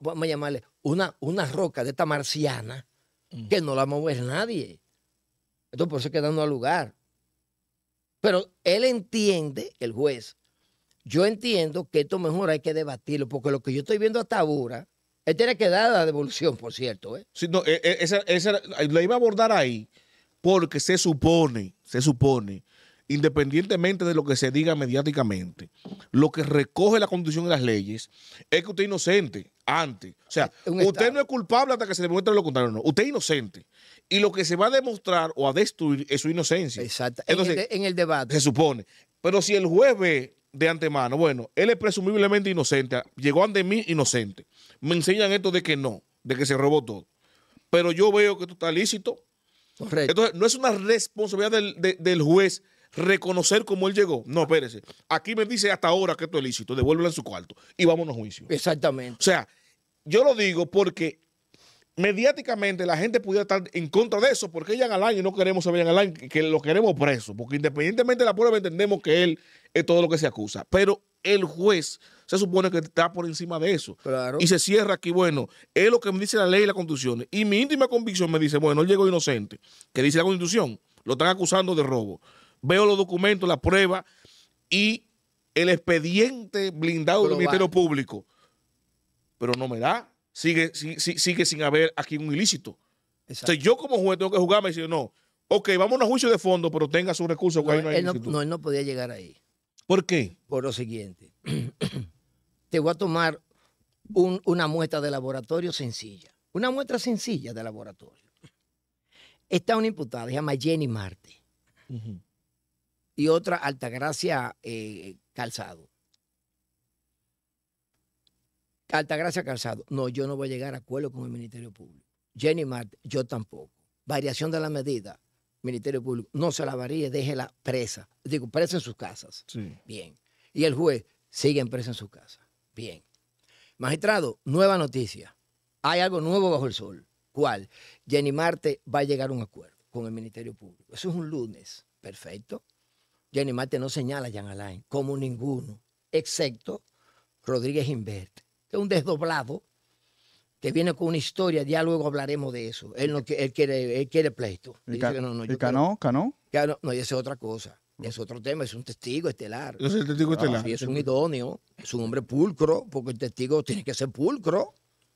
vamos a llamarle una, una roca de esta marciana que no la va nadie. Entonces por eso quedando al lugar. Pero él entiende, el juez, yo entiendo que esto mejor hay que debatirlo, porque lo que yo estoy viendo hasta ahora él tiene que dar la devolución, por cierto. ¿eh?
Sí, no, e, e, esa, esa, la iba a abordar ahí porque se supone, se supone, independientemente de lo que se diga mediáticamente, lo que recoge la condición de las leyes es que usted es inocente antes. O sea, usted no es culpable hasta que se demuestre lo contrario. No, usted es inocente. Y lo que se va a demostrar o a destruir es su inocencia. Exacto. Entonces, en, el
en el debate. Se
supone. Pero si el juez ve de antemano, bueno, él es presumiblemente inocente, llegó ante mí inocente me enseñan esto de que no, de que se robó todo. Pero yo veo que esto está lícito. Correcto. Entonces, no es una responsabilidad del, juez reconocer cómo él llegó. No, espérese. Aquí me dice hasta ahora que esto es lícito. Devuélvelo en su cuarto y vámonos a juicio. Exactamente. O sea, yo lo digo porque mediáticamente la gente pudiera estar en contra de eso, porque Jan Alain, y no queremos a Jan Alain, que lo queremos preso, porque independientemente de la prueba entendemos que él es todo lo que se acusa, pero el juez se supone que está por encima de eso. Y se cierra aquí, bueno, es lo que me dice la ley y la constitución. Y mi íntima convicción me dice, bueno, él llegó inocente, que dice la constitución, lo están acusando de robo. Veo los documentos, la prueba y el expediente blindado del Ministerio Público. Pero no me da sigue, sigue sin haber aquí un ilícito. O sea, yo como juez tengo que jugarme y decir, no, ok,
vamos a un juicio de fondo, pero tenga su recurso No, él no, podía llegar ahí. ¿Por qué? Por lo siguiente. <clears throat> Te voy a tomar una muestra de laboratorio sencilla. Una muestra sencilla de laboratorio. Está una imputada, se llama Jenny Marte. Y otra, Altagracia eh, Calzado. Altagracia Calzado, no, yo no voy a llegar a acuerdo con el Ministerio Público. Jenny Marte, yo tampoco. Variación de la medida, Ministerio Público, no se la varíe, déjela presa. Digo, presa en sus casas. Bien. Y el juez sigue presa en sus casas. Bien. Magistrado, nueva noticia. Hay algo nuevo bajo el sol. ¿Cuál? Jenny Marte va a llegar a un acuerdo con el Ministerio Público. Eso es un lunes. Perfecto. Jenny Marte no señala a Jan Alain como ninguno, excepto Rodríguez Inverte es un desdoblado, que viene con una historia, ya luego hablaremos de eso. Él, no, él, quiere, él quiere pleito. ¿Y, ca no, no, ¿y
y
es otra cosa. Es otro tema, es un testigo estelar. Es testigo ah, estelar. Sí, es un idóneo, es un hombre pulcro, porque el testigo tiene que ser pulcro.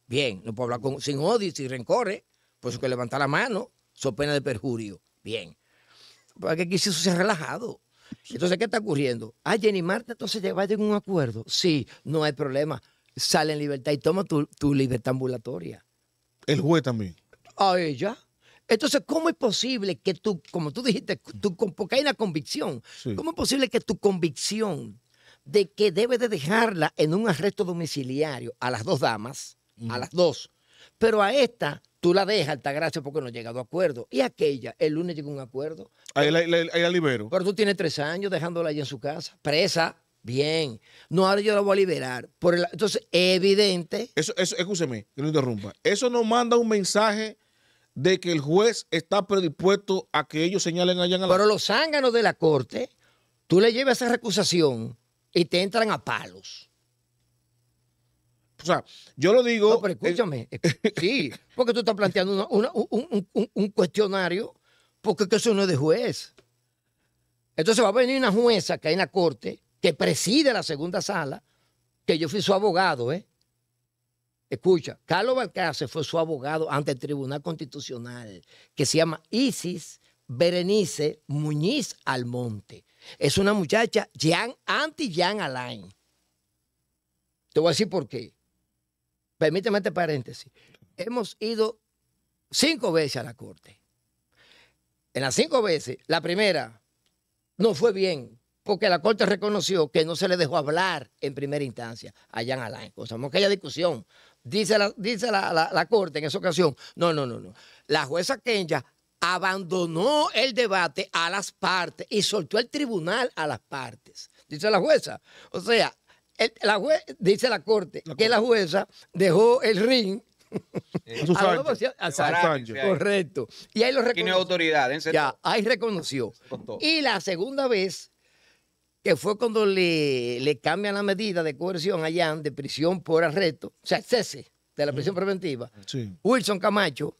Bien, no puede hablar con, sin odio, sin rencores, por eso que levanta la mano, son pena de perjurio. Bien. Para pues que aquí se relajado. Entonces, ¿qué está ocurriendo? Ah, Jenny Marta, entonces llegaron a un acuerdo. Sí, no hay problema sale en libertad y toma tu, libertad ambulatoria. El juez también. A ah, ella. Entonces, ¿cómo es posible que tú, como tú dijiste, tú, porque hay una convicción, ¿cómo es posible que tu convicción de que debes de dejarla en un arresto domiciliario a las dos damas, a las dos, pero a esta tú la dejas, gracia, porque no ha llegado a acuerdo, y aquella, el lunes llegó un acuerdo.
Ahí la, libero.
Pero tú tienes tres años dejándola allí en su casa, presa. Bien. No, ahora yo la voy a liberar. Por entonces, evidente. Eso, eso, escúcheme, que no interrumpa.
Eso no manda un mensaje de que el juez está predispuesto a que ellos
señalen allá en la... Pero los zánganos de la corte, tú le llevas esa recusación y te entran a palos. O sea, yo lo digo... No, pero escúchame. Eh, <laughs> sí, porque tú estás planteando un, un, cuestionario porque eso no es de juez. Entonces va a venir una jueza que hay en la corte que preside la segunda sala, que yo fui su abogado, ¿eh? Escucha, Carlos Balcáce fue su abogado ante el Tribunal Constitucional, que se llama Isis Berenice Muñiz Almonte. Es una muchacha anti-Jean Alain. Te voy a decir por qué. Permíteme este paréntesis. Hemos ido cinco veces a la corte. En las cinco veces, la primera no fue bien porque la Corte reconoció que no se le dejó hablar en primera instancia a Jan Alain. sea, aquella discusión. Dice, la, dice la, la, Corte en esa ocasión, no, no, no, no. La jueza Kenya abandonó el debate a las partes y soltó el tribunal a las partes. Dice la jueza. O sea, la dice la corte, que la jueza dejó el ring <laughs>
<laughs> a Sánchez. Correcto. Y ahí lo reconoció. Tiene autoridad, Ya, ahí reconoció.
Y la segunda vez que fue cuando le, cambian la medida de coerción allá Jan de prisión por arresto, o sea, cese de la prisión preventiva, Wilson Camacho,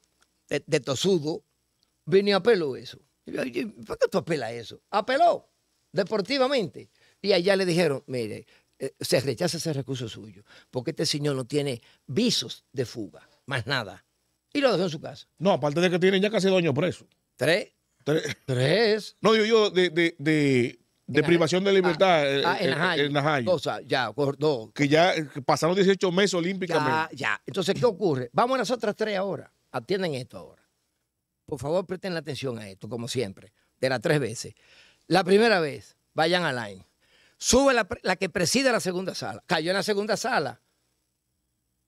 de, Tosudo, vino a apeló eso. ¿Por qué tú apelas eso? Apeló deportivamente. Y allá le dijeron, mire, eh, se rechaza ese recurso suyo, porque este señor no tiene visos de fuga, más nada. Y lo dejó en su casa. No, aparte de que tienen ya casi dos años preso. Tres.
Tres. No, yo, de de privación de libertad ah, eh, ah, en, Najayo.
Eh, ya, Que ya eh, pasaron 18 meses olímpicamente. Ya, Entonces, ¿qué ocurre? Vamos a las otras tres ahora. Atienden esto ahora. Por favor, presten atención a esto, como siempre, de las tres veces. La primera vez, vayan a line. Sube la, la que preside la segunda sala. Cayó en la segunda sala.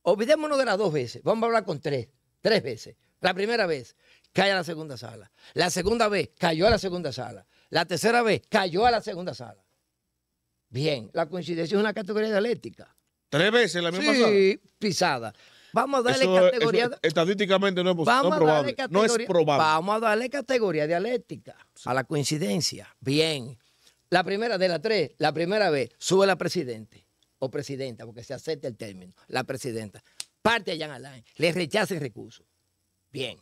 Olvidémonos de las dos veces. Vamos a hablar con tres. Tres veces. La primera vez, cae a la segunda sala. La segunda vez, cayó a la segunda sala. La tercera vez cayó a la segunda sala. Bien, la coincidencia es una categoría dialéctica.
Tres veces la misma sí,
pisada. Vamos a darle categoría. estadísticamente no es, vamos no es probable. Vamos a darle categoría dialéctica a la coincidencia. Bien. La primera de las tres, la primera vez, sube la presidenta o presidenta, porque se acepta el término, la presidenta. Parte allá Jean Alain, le rechaza el recurso. Bien.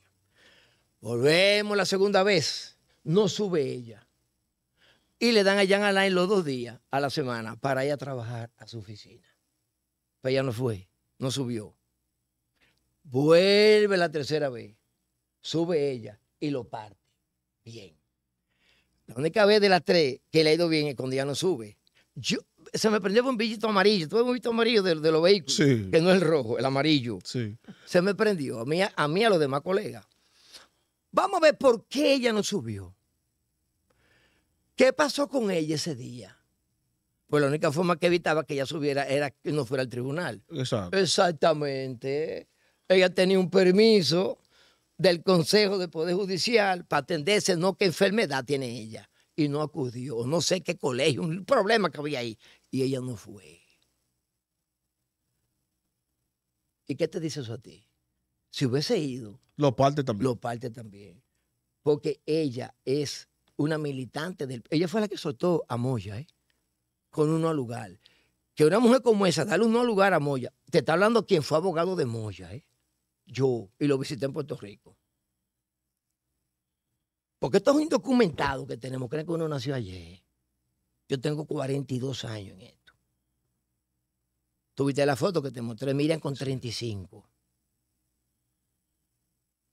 Volvemos la segunda vez, no sube ella y le dan a Jan Alain los dos días a la semana para ir a trabajar a su oficina. Pero ella no fue, no subió. Vuelve la tercera vez, sube ella y lo parte. Bien. La única vez de las tres que le ha ido bien es cuando ella no sube. Yo, se me prendió un bombillito amarillo. Tuve un bombillito amarillo de, los vehículos, que no es el rojo, el amarillo. Sí. Se me prendió a mí, a mí, a los demás colegas. Vamos a ver por qué ella no subió. ¿Qué pasó con ella ese día? Pues la única forma que evitaba que ella subiera era que no fuera al tribunal. Exactamente. Ella tenía un permiso del Consejo de Poder Judicial para atenderse, no qué enfermedad tiene ella. Y no acudió, no sé qué colegio, un problema que había ahí. Y ella no fue. ¿Y qué te dice eso a ti? Si hubiese ido. Lo parte también. Lo parte también. Porque ella es una militante del... Ella fue la que soltó a Moya, ¿eh? Con uno al lugar. Que una mujer como esa, darle uno al lugar a Moya. Te está hablando quien fue abogado de Moya, ¿eh? Yo, y lo visité en Puerto Rico. Porque esto es que tenemos. Creen que uno nació ayer. Yo tengo 42 años en esto. Tuviste la foto que te mostré. Miren con 35.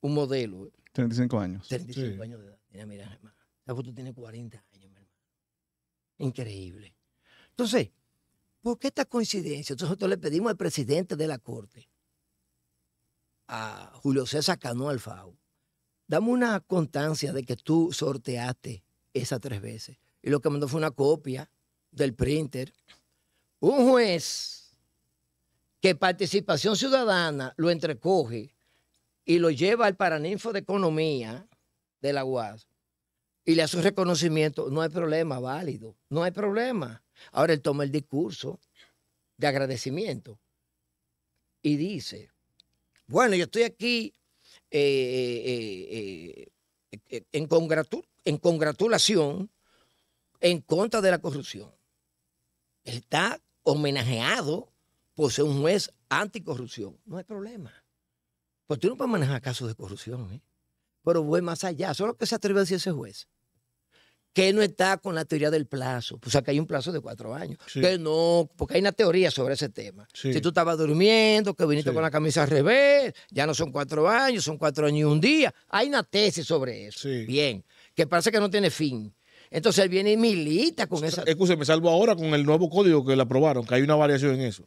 Un modelo.
35 ¿eh? años. 35
años de edad. Mira, mira, la foto tiene 40 años, mi hermano. Increíble. Entonces, ¿por qué esta coincidencia? Entonces nosotros le pedimos al presidente de la Corte, a Julio César Cano Alfau, dame una constancia de que tú sorteaste esas tres veces. Y lo que mandó fue una copia del printer. Un juez que Participación Ciudadana lo entrecoge y lo lleva al Paraninfo de Economía de la UAS y le hace un reconocimiento, no hay problema, válido, no hay problema. Ahora él toma el discurso de agradecimiento y dice, bueno, yo estoy aquí eh, eh, eh, en, congratulación en contra de la corrupción. Está homenajeado por ser un juez anticorrupción. No hay problema. Porque tú no puedes manejar casos de corrupción, pero voy más allá. Solo que se atreve a decir ese juez que no está con la teoría del plazo. Pues que hay un plazo de cuatro años. Que no, porque hay una teoría sobre ese tema. Si tú estabas durmiendo, que viniste con la camisa al revés, ya no son cuatro años, son cuatro años y un día. Hay una tesis sobre eso. Bien, que parece que no tiene fin. Entonces él viene y milita con esa.
Escúcheme, salvo ahora con el nuevo código que le aprobaron, que hay una variación en eso.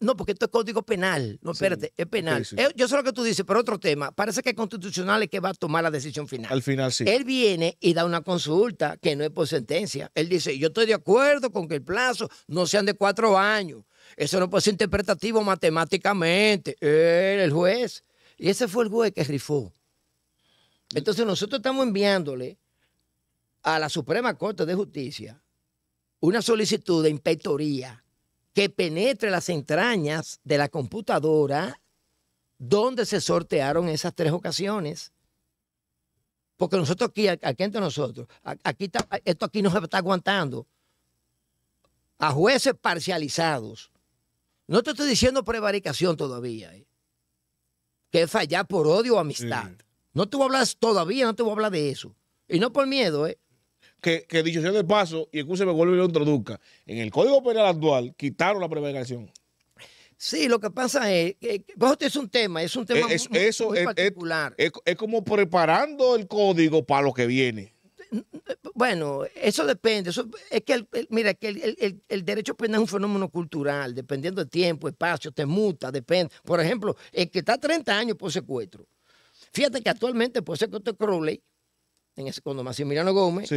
No, porque esto es código penal. No, espérate, es penal. Eh, yo sé lo que tú dices, pero otro tema. Parece que el constitucional es que va a tomar la decisión final.
Al final, sí. Él
viene y da una consulta que no es por sentencia. Él dice, yo estoy de acuerdo con que el plazo no sean de cuatro años. Eso no puede ser interpretativo matemáticamente. Él, el juez. Y ese fue el juez que rifó. Entonces nosotros estamos enviándole a la Suprema Corte de Justicia una solicitud de inspectoría que penetre las entrañas de la computadora donde se sortearon esas tres ocasiones. Porque nosotros aquí, aquí entre nosotros, aquí esto aquí no se está aguantando a jueces parcializados. No te estoy diciendo prevaricación todavía, ¿eh? que es fallar por odio o amistad. No te voy a hablar todavía, no te voy a hablar de eso. Y no por miedo,
¿eh? que, dicho de paso, y excuse me vuelve y lo introduzca, en el Código Penal actual quitaron la prevención.
Sí, lo que pasa es que es un tema, es un tema muy,
eso, es, particular. Es, como preparando el código para lo que viene.
Bueno, eso depende. es que el, mira, que el, derecho penal es un fenómeno cultural, dependiendo del tiempo, espacio, te muta, depende. Por ejemplo, el que está 30 años por secuestro. Fíjate que actualmente por secuestro Crowley en ese, cuando Mirano Gómez,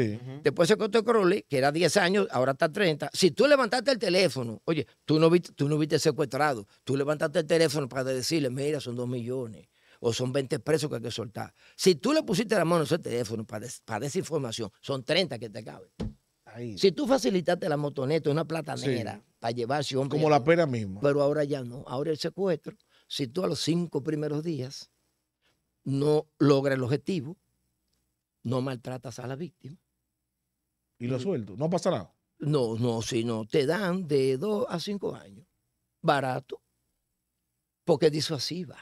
después se cortó Crowley, que era 10 años, ahora está 30. Si tú levantaste el teléfono, oye, tú no viste, tú no viste secuestrado, tú levantaste el teléfono para decirle, mira, son 2 millones o son 20 presos que hay que soltar. Si tú le pusiste la mano a ese teléfono para, para desinformación, son 30 que te caben. Si tú facilitaste la motoneta, una platanera, para llevarse un Como la pena misma. Pero ahora ya no. Ahora el secuestro, si tú a los cinco primeros días no logras el objetivo, no maltratas a la víctima. ¿Y lo mm. suelto? ¿No pasa nada? No, no, si no, te dan de dos a cinco años. Barato, porque es disuasiva.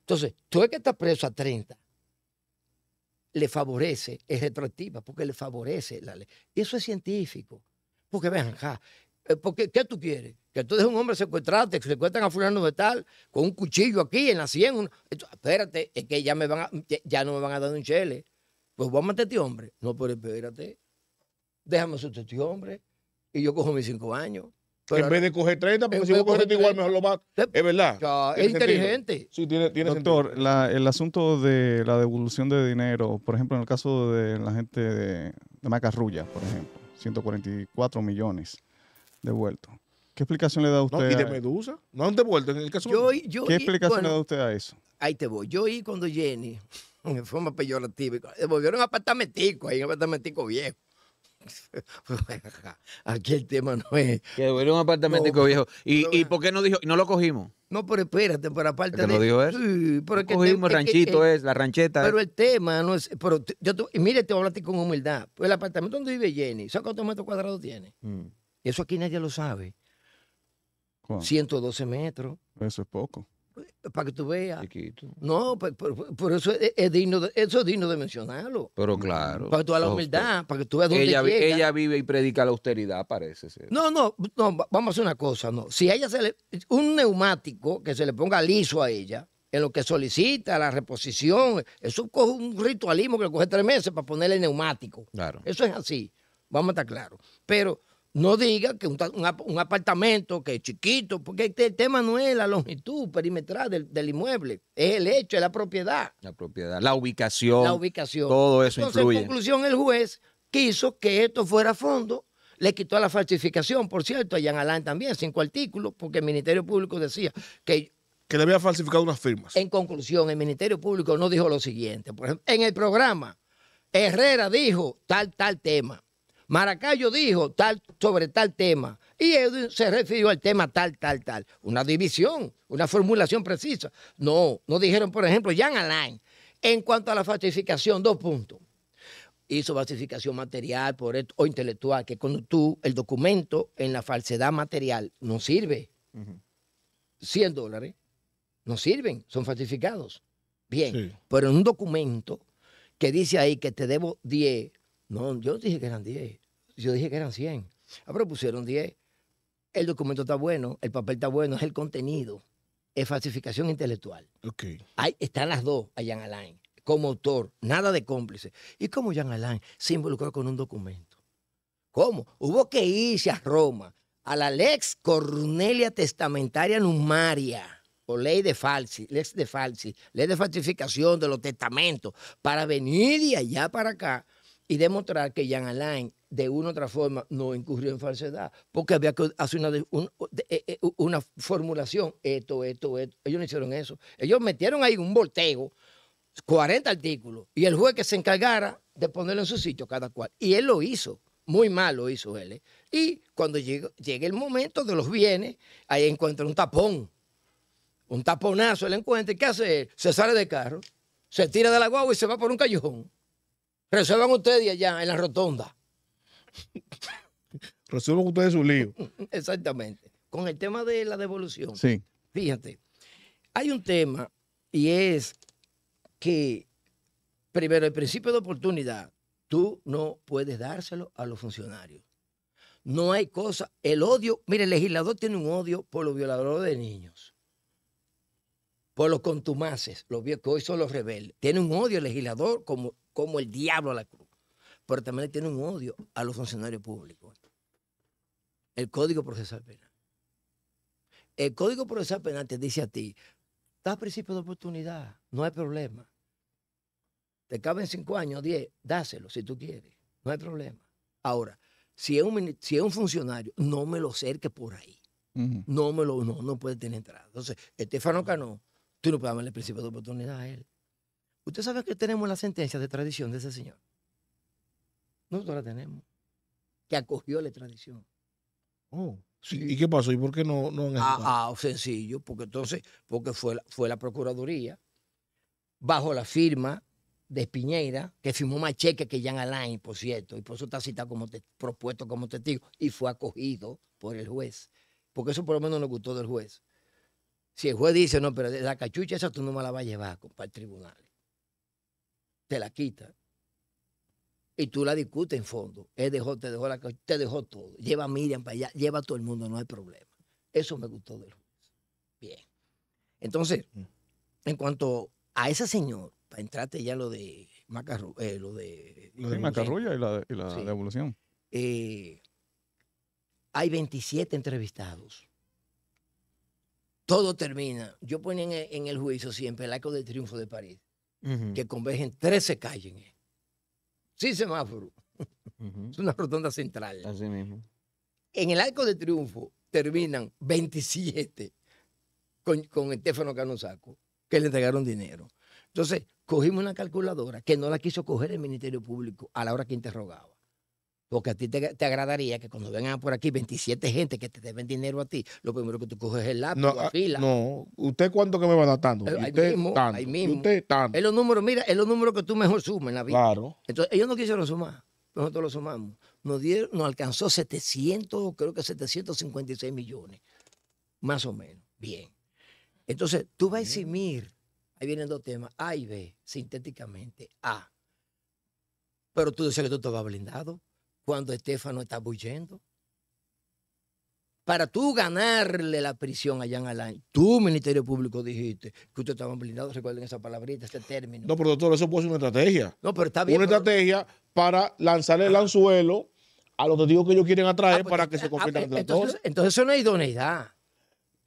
Entonces, tú es que estás preso a 30, le favorece, es retroactiva, porque le favorece la ley. eso es científico. Porque vean eh, porque ¿qué tú quieres? que tú un hombre secuestrado, te secuestran a fulano de tal, con un cuchillo aquí en la sien. espérate, es que ya, me van a, ya no me van a dar un chele. Pues vamos a matar a este hombre. No, pero espérate, déjame a este hombre. Y yo cojo mis cinco años. en vez de coger 30, porque si vos coges igual mejor lo mato. Es verdad.
es inteligente. Doctor,
el asunto de la devolución de dinero, por ejemplo, en el caso de la gente de, de Macarrulla, por ejemplo, 144 millones devueltos. ¿Qué explicación le da usted? No, y de
Medusa. No han devuelto en el caso.
¿Qué explicación le da usted
a eso? Ahí te voy. Yo ahí cuando Jenny, <laughs> en forma peyorativa, devolvieron un apartamentico, ahí un apartamentico viejo. <laughs>
Aquí el tema no es. Que devolvieron un apartamentico viejo. ¿Y, por qué no dijo? ¿No lo cogimos?
No, pero espérate, pero aparte ¿Te de. lo dijo él?
Sí, pero cogimos el ranchito, es, la rancheta. Pero el
tema no es. Pero yo mire, te voy a hablar con humildad. el apartamento donde vive Jenny, ¿sabes cuántos metros cuadrados tiene? Y mm. Eso aquí nadie lo sabe. 112 metros.
Eso es poco.
Para que tú veas. No, pues, por, por, eso es, digno de, eso es digno de mencionarlo.
Pero claro. Para que tú veas la humildad, para que tú veas dónde ella, ella vive y predica la austeridad, parece ser.
No, no, no, vamos a hacer una cosa, no. Si ella se le, un neumático que se le ponga liso a ella, en lo que solicita la reposición, eso coge un ritualismo que le coge tres meses para ponerle neumático. Claro. Eso es así, vamos a estar claros. Pero no diga que un, apartamento que es chiquito, porque este el tema no es la longitud perimetral del, inmueble, es el hecho, es la propiedad.
La propiedad, la ubicación. La ubicación. Todo eso influye. En
conclusión, el juez quiso que esto fuera a fondo, le quitó la falsificación, por cierto, a Jean Alain también, cinco artículos, porque el Ministerio Público decía que que le había falsificado unas firmas. En conclusión, el Ministerio Público no dijo lo siguiente. en el programa, Herrera dijo tal, tal tema. Maracayo dijo tal sobre tal tema y se refirió al tema tal, tal, tal. Una división, una formulación precisa. No, no dijeron, por ejemplo, Jan Alain, en cuanto a la falsificación, dos puntos. Hizo falsificación material por o intelectual, que cuando tú el documento en la falsedad material no sirve. 100 dólares no sirven, son falsificados. Bien, pero en un documento que dice ahí que te debo 10, no, yo dije que eran 10. Yo dije que eran 100. Ah, pero pusieron 10. El documento está bueno, el papel está bueno, es el contenido. Es falsificación intelectual. Ok. Ahí están las dos a en Alain, como autor, nada de cómplice. ¿Y cómo Jean Alain se involucró con un documento? ¿Cómo? Hubo que irse a Roma, a la Lex Cornelia Testamentaria Numaria o ley de falsi, lex de falsi, ley de falsificación de los testamentos, para venir de allá para acá y demostrar que Jean Alain de una u otra forma no incurrió en falsedad, porque había que hacer una, eh, eh, formulación, esto, esto, esto. Ellos no hicieron eso. Ellos metieron ahí un volteo, 40 artículos, y el juez que se encargara de ponerlo en su sitio cada cual. Y él lo hizo, muy mal lo hizo él. ¿eh? Y cuando llega el momento de los bienes, ahí encuentra un tapón, un taponazo, él encuentra, ¿y qué hace él? Se sale del carro, se tira de la guagua y se va por un callejón. Resuelvan ustedes allá en la rotonda.
<laughs> Resuelvan ustedes su lío.
<laughs> Exactamente. Con el tema de la devolución. Sí. Fíjate, hay un tema y es que, primero, el principio de oportunidad, tú no puedes dárselo a los funcionarios. No hay cosa. El odio, mire, el legislador tiene un odio por los violadores de niños, por los contumaces, los que hoy son los rebeldes. Tiene un odio el legislador como como el diablo a la cruz, pero también tiene un odio a los funcionarios públicos. El Código Procesal Penal. El Código Procesal Penal te dice a ti, da principio de oportunidad, no hay problema. Te caben cinco años, diez, dáselo si tú quieres, no hay problema. Ahora, si es un, si un funcionario, no me lo cerques por ahí. No me lo, no, no puede tener entrada. Entonces, Estefano Cano, tú no puedes darle el principio de oportunidad a él. ¿Usted sabe que tenemos la sentencia de tradición de ese señor? Nosotros la tenemos. Que acogió la tradición. Oh. Sí. ¿Y qué
pasó? ¿Y por qué no, no han ah,
ah, sencillo, porque entonces, porque fue la, fue la Procuraduría, bajo la firma de Piñeira, que firmó más cheque que Jean Alain, por cierto, y por eso está citado como te, propuesto como testigo, y fue acogido por el juez. Porque eso por lo menos nos gustó del juez. Si el juez dice, no, pero la cachucha esa tú no me la vas a llevar para el tribunal te la quita. Y tú la discutes en fondo. Él dejó, te dejó la te dejó todo. Lleva a Miriam para allá, lleva a todo el mundo, no hay problema. Eso me gustó del juez. Bien. Entonces, mm. en cuanto a ese señor, para entrarte ya lo de eh, lo de. Lo Macarrulla
y la, la
eh, hay 27 entrevistados. Todo termina. Yo ponía en el, en el juicio siempre el arco del triunfo de París que convergen 13 calles Sin semáforo. <laughs> Es una rotonda central. Así mismo. En el Arco de Triunfo terminan 27 con, con Estefano Canosaco, que le entregaron dinero. Entonces, cogimos una calculadora que no la quiso coger el Ministerio Público a la hora que interrogaba. Porque a ti te, agradaría que cuando vengan por aquí 27 gente que te deben dinero a ti, lo primero que tú coges es el lápiz, no, la ah, fila. No,
¿usted cuánto que me va datando? Ahí mismo, tanto. Ahí mismo.
Usted Es los números, mira, es los números que tú mejor sumas en la vida. Claro. Entonces, ellos no quisieron sumar. Nosotros lo sumamos. Nos, dieron, nos alcanzó 700, creo que 756 millones. Más o menos. Bien. Entonces, tú vas a eximir. Ahí vienen dos temas. A y B, sintéticamente. A. Pero tú dices que tú estabas blindado cuando Estefano está huyendo. Para tú ganarle la prisión a Jean Alain, tú, Ministerio Público, dijiste que usted estaba blindado, recuerden esa palabrita, ese término. No, pero doctor, eso puede ser una estrategia. No, pero está bien. Una estrategia
para lanzarle el ah. anzuelo a los testigos que ellos quieren atraer ah, pues, para que se ah, conviertan en entonces,
entonces eso no es idoneidad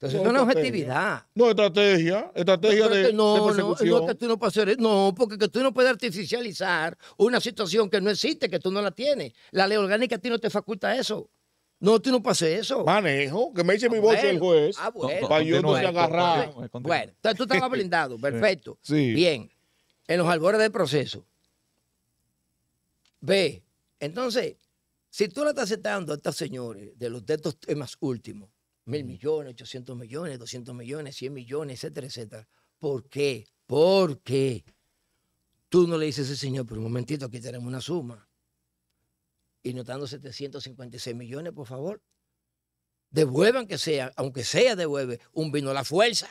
no, objetividad. No, estrategia. Estrategia de, no, persecución. No, tú no no, porque tú no puedes artificializar una situación que no existe, que tú no la tienes. La ley orgánica a ti no te faculta eso. No, tú no puedes hacer eso. Manejo, que me dice mi voz el juez. Ah, bueno. Para yo no se eh, agarrar. Eh, bueno, entonces tú estabas <laughs> blindado, perfecto. Bien, en los albores del proceso. Ve, entonces, si tú le estás aceptando a señores de los de estos temas últimos, mil millones, 800 millones, 200 millones, 100 millones, etcétera, etcétera. ¿Por qué? ¿Por Tú no le dices al señor, por un momentito, aquí tenemos una suma. Y notando 756 millones, por favor. Devuelvan que sea, aunque sea devuelve, un vino a la fuerza.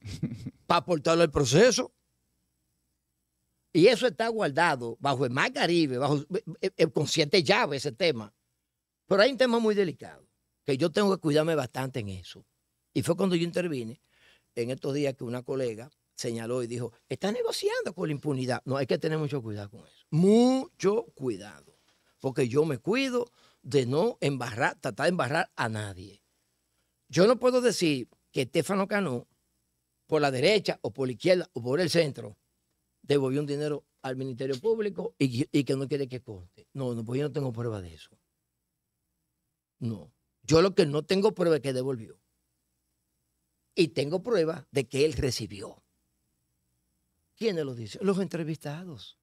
<laughs> para aportarlo al proceso. Y eso está guardado bajo el mar Caribe, bajo eh, eh, eh, siete llaves ese tema. Pero hay un tema muy delicado, que yo tengo que cuidarme bastante en eso. Y fue cuando yo intervine en estos días que una colega señaló y dijo, está negociando con la impunidad. No, hay que tener mucho cuidado con eso. Mucho cuidado. Porque yo me cuido de no embarrar, tratar de embarrar a nadie. Yo no puedo decir que Estefano Cano, por la derecha o por la izquierda o por el centro, devolvió un dinero al Ministerio Público y, que no quiere que corte. No, no, pues yo no tengo prueba de eso. No. Yo lo que no tengo prueba es que devolvió. Y tengo prueba de que él recibió. ¿Quiénes lo dicen? Los entrevistados.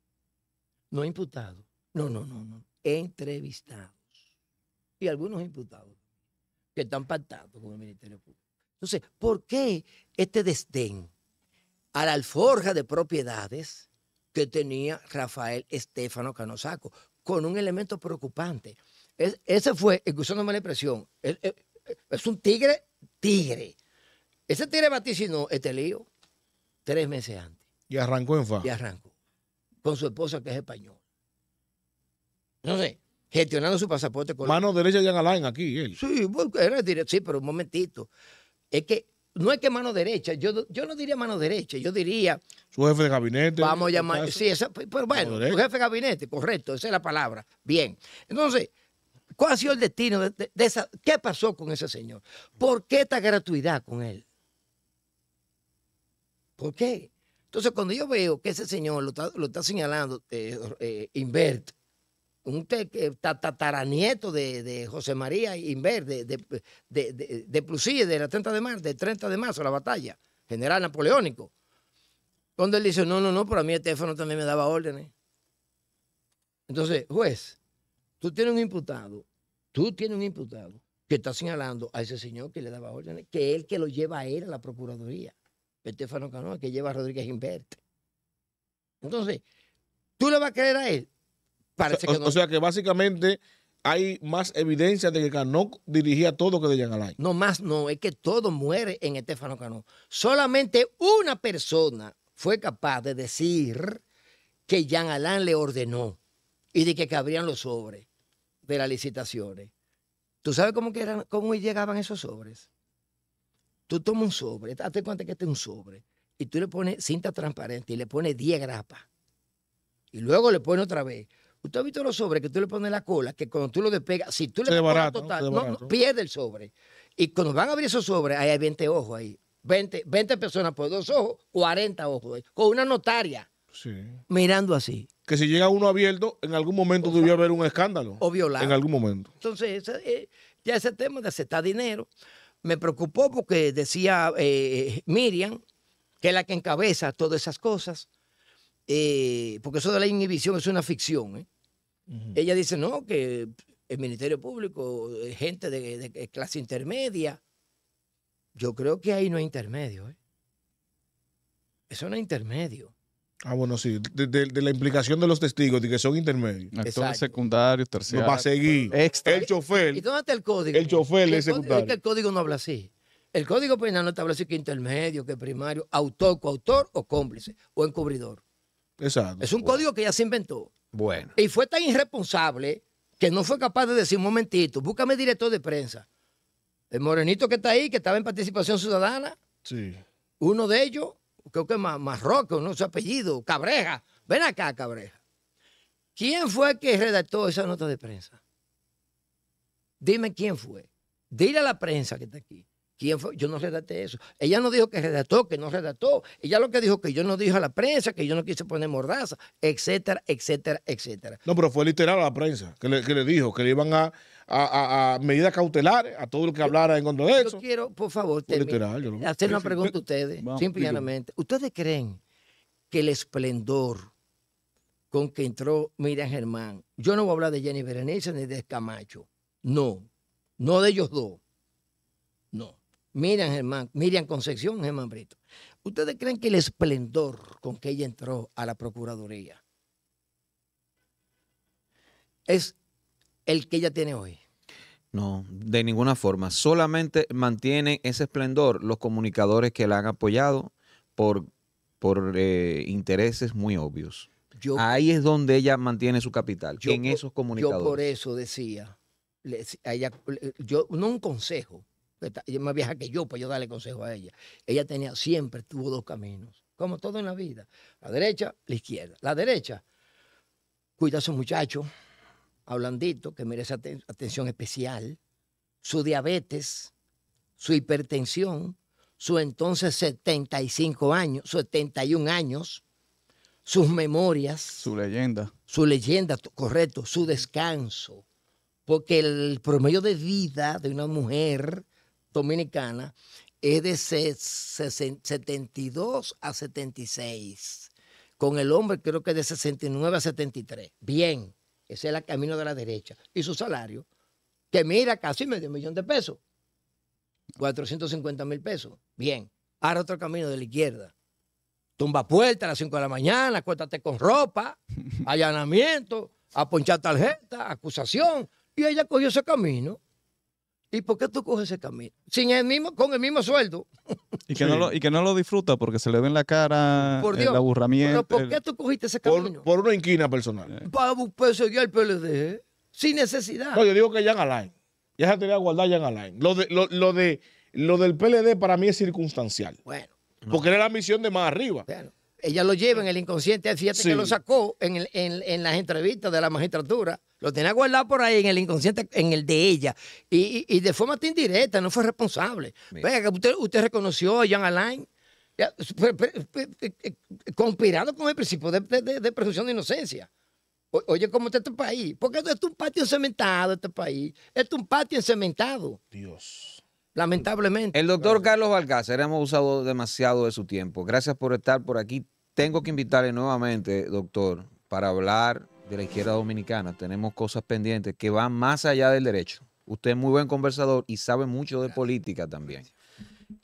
No imputados. No, no, no, no. Entrevistados. Y algunos imputados que están pactados con el Ministerio Público. Entonces, ¿por qué este desdén a la alforja de propiedades que tenía Rafael Estefano Canosaco? Con un elemento preocupante ese fue, excusándome la expresión, es, es, un tigre, tigre. Ese tigre vaticinó este lío tres meses antes.
Y arrancó en fa.
Y arrancó. Con su esposa que es español. No sé, gestionando su pasaporte. Con Mano derecha de Alain aquí, él. Sí, directo, sí, pero un momentito. Es que no es que mano derecha, yo, yo no diría mano derecha, yo diría... Su jefe de gabinete. Vamos a este llamar, sí, pues, pero bueno, su jefe de gabinete, correcto, esa es la palabra. Bien, entonces, ¿Cuál ha sido el destino de, esa? ¿Qué pasó con ese señor? ¿Por qué esta gratuidad con él? ¿Por qué? Entonces, cuando yo veo que ese señor lo está, señalando, eh, eh, Invert, un tataranieto de, José María Invert, de, de, de, la 30 de marzo, del 30 de marzo, la batalla, general napoleónico. Cuando él dice, no, no, no, pero a mí el teléfono también me daba órdenes. Entonces, juez, Tú tienes un imputado, tú tienes un imputado que está señalando a ese señor que le daba órdenes, que él que lo lleva a él a la Procuraduría, Estefano Canoa, que lleva a Rodríguez Inverte. Entonces, ¿tú
le vas a creer a él? Parece o, que no. O sea que básicamente hay más evidencia de que Cano dirigía todo que de Alain.
No más, no, es que todo muere en Estefano Cano. Solamente una persona fue capaz de decir que Jean Alain le ordenó y de que cabrían los sobres de las licitaciones. ¿Tú sabes cómo, llegaban esos sobres? Tú tomas un sobre, date cuenta que este es un sobre, y tú le pones cinta transparente y le pones 10 grapas. Y luego le pones otra vez. ¿Usted ha visto los sobres que tú le pones la cola? Que cuando tú lo despegas, si tú le pones total, pierde el sobre. Y cuando van a abrir esos sobres, ahí hay 20 ojos ahí. 20, personas por dos ojos, 40 ojos con una notaria. Mirando así
que si llega uno abierto, en algún momento debía haber un escándalo. O violado. En algún momento.
Entonces, eh, ya ese tema de aceptar dinero me preocupó porque decía eh, Miriam, que es la que encabeza todas esas cosas, eh, porque eso de la inhibición es una ficción. Ella dice, no, que el Ministerio Público, gente de, clase intermedia. Yo creo que ahí no hay intermedio. ¿eh? Eso no es intermedio.
Ah, bueno, sí. De, la implicación de los testigos, de que son intermedios. Actores secundarios, terciarios. va a seguir.
El chofer. ¿Y dónde está el
código? El chofer es secundario. Es que el
código no habla así. El código penal no establece que intermedio, que primario, autor, coautor o cómplice o encubridor. Exacto. Es un código que ya se inventó. Bueno. Y fue tan irresponsable que no fue capaz de decir, un momentito, búscame director de prensa. El morenito que está ahí, que estaba en participación ciudadana. Sí. Uno de ellos creo que Marroco, no su apellido, Cabreja. Ven acá, Cabreja. ¿Quién fue que redactó esa nota de prensa? Dime quién fue. Dile a la prensa que está aquí. ¿Quién fue? Yo no redacté eso. Ella no dijo que redactó, que no redactó. Ella lo que dijo que yo no dijo a la prensa, que yo no quise poner mordaza, etcétera, etcétera, etcétera.
No, pero fue literal a la prensa que le dijo que le iban a a, medidas cautelares, a todo lo que hablara en contra de eso. Yo
quiero, por favor, hacer una pregunta a ustedes, simplemente. ¿Ustedes creen que el esplendor con que entró Miriam Germán, yo no voy a hablar de Jenny Berenice ni de Camacho, no, no de ellos dos, no. Miriam Germán, Miriam Concepción, Germán Brito. ¿Ustedes creen que el esplendor con que ella entró a la Procuraduría es el que ella tiene hoy.
No, de ninguna forma. Solamente mantiene ese esplendor los comunicadores que la han apoyado por, por eh, intereses muy obvios. Ahí es donde ella mantiene su capital, yo, en esos comunicadores. Yo por
eso decía, yo, no un consejo, ella más vieja que yo, pues yo darle consejo a ella. Ella tenía, siempre tuvo dos caminos, como todo en la vida, la derecha, la izquierda. La derecha, cuida a su muchacho, Blandito, que merece atención especial, su diabetes, su hipertensión, su entonces 75 años, 71 años, sus memorias.
Su leyenda.
Su leyenda, correcto, su descanso. Porque el promedio de vida de una mujer dominicana es de 72 a 76. Con el hombre creo que de 69 a 73. Bien. Ese es el camino de la derecha. Y su salario, que mira casi medio millón de pesos. 450 mil pesos. Bien. Ahora otro camino de la izquierda. Tumba puerta a las 5 de la mañana, acuéstate con ropa, <laughs> allanamiento, a tarjeta, acusación. Y ella cogió ese camino. ¿Y por qué tú coges ese camino? Sin el mismo, con el mismo sueldo.
Y que, no, lo, y que no lo disfruta porque se le ve en la cara el aburramiento. por qué
tú cogiste ese camino?
Por, una inquina
personal. Eh.
Para perseguir pues, al PLD. ¿eh? Sin necesidad. No, yo
digo que Jan Alain. Ya se te voy a guardar Jan Alain. Lo, de, lo, de, lo del PLD para mí es circunstancial. Bueno. Porque era la misión
de más arriba. Bueno ella lo lleva en el inconsciente. Fíjate que lo sacó en, las entrevistas de la magistratura. Lo tenía guardado por ahí en el inconsciente, en el de ella. Y, de forma indirecta, no fue responsable. Venga, usted, usted reconoció a Jean Alain. Eh, conspirado con el principio de, presunción de inocencia. oye, ¿cómo está este país? Porque esto es un patio cementado este país. Esto es un patio cementado Dios
lamentablemente. El doctor Carlos Balcácer hemos usado demasiado de su tiempo. Gracias por estar por aquí. Tengo que invitarle nuevamente, doctor, para hablar de la izquierda dominicana. Tenemos cosas pendientes que van más allá del derecho. Usted es muy buen conversador y sabe mucho de política también.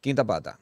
Quinta pata.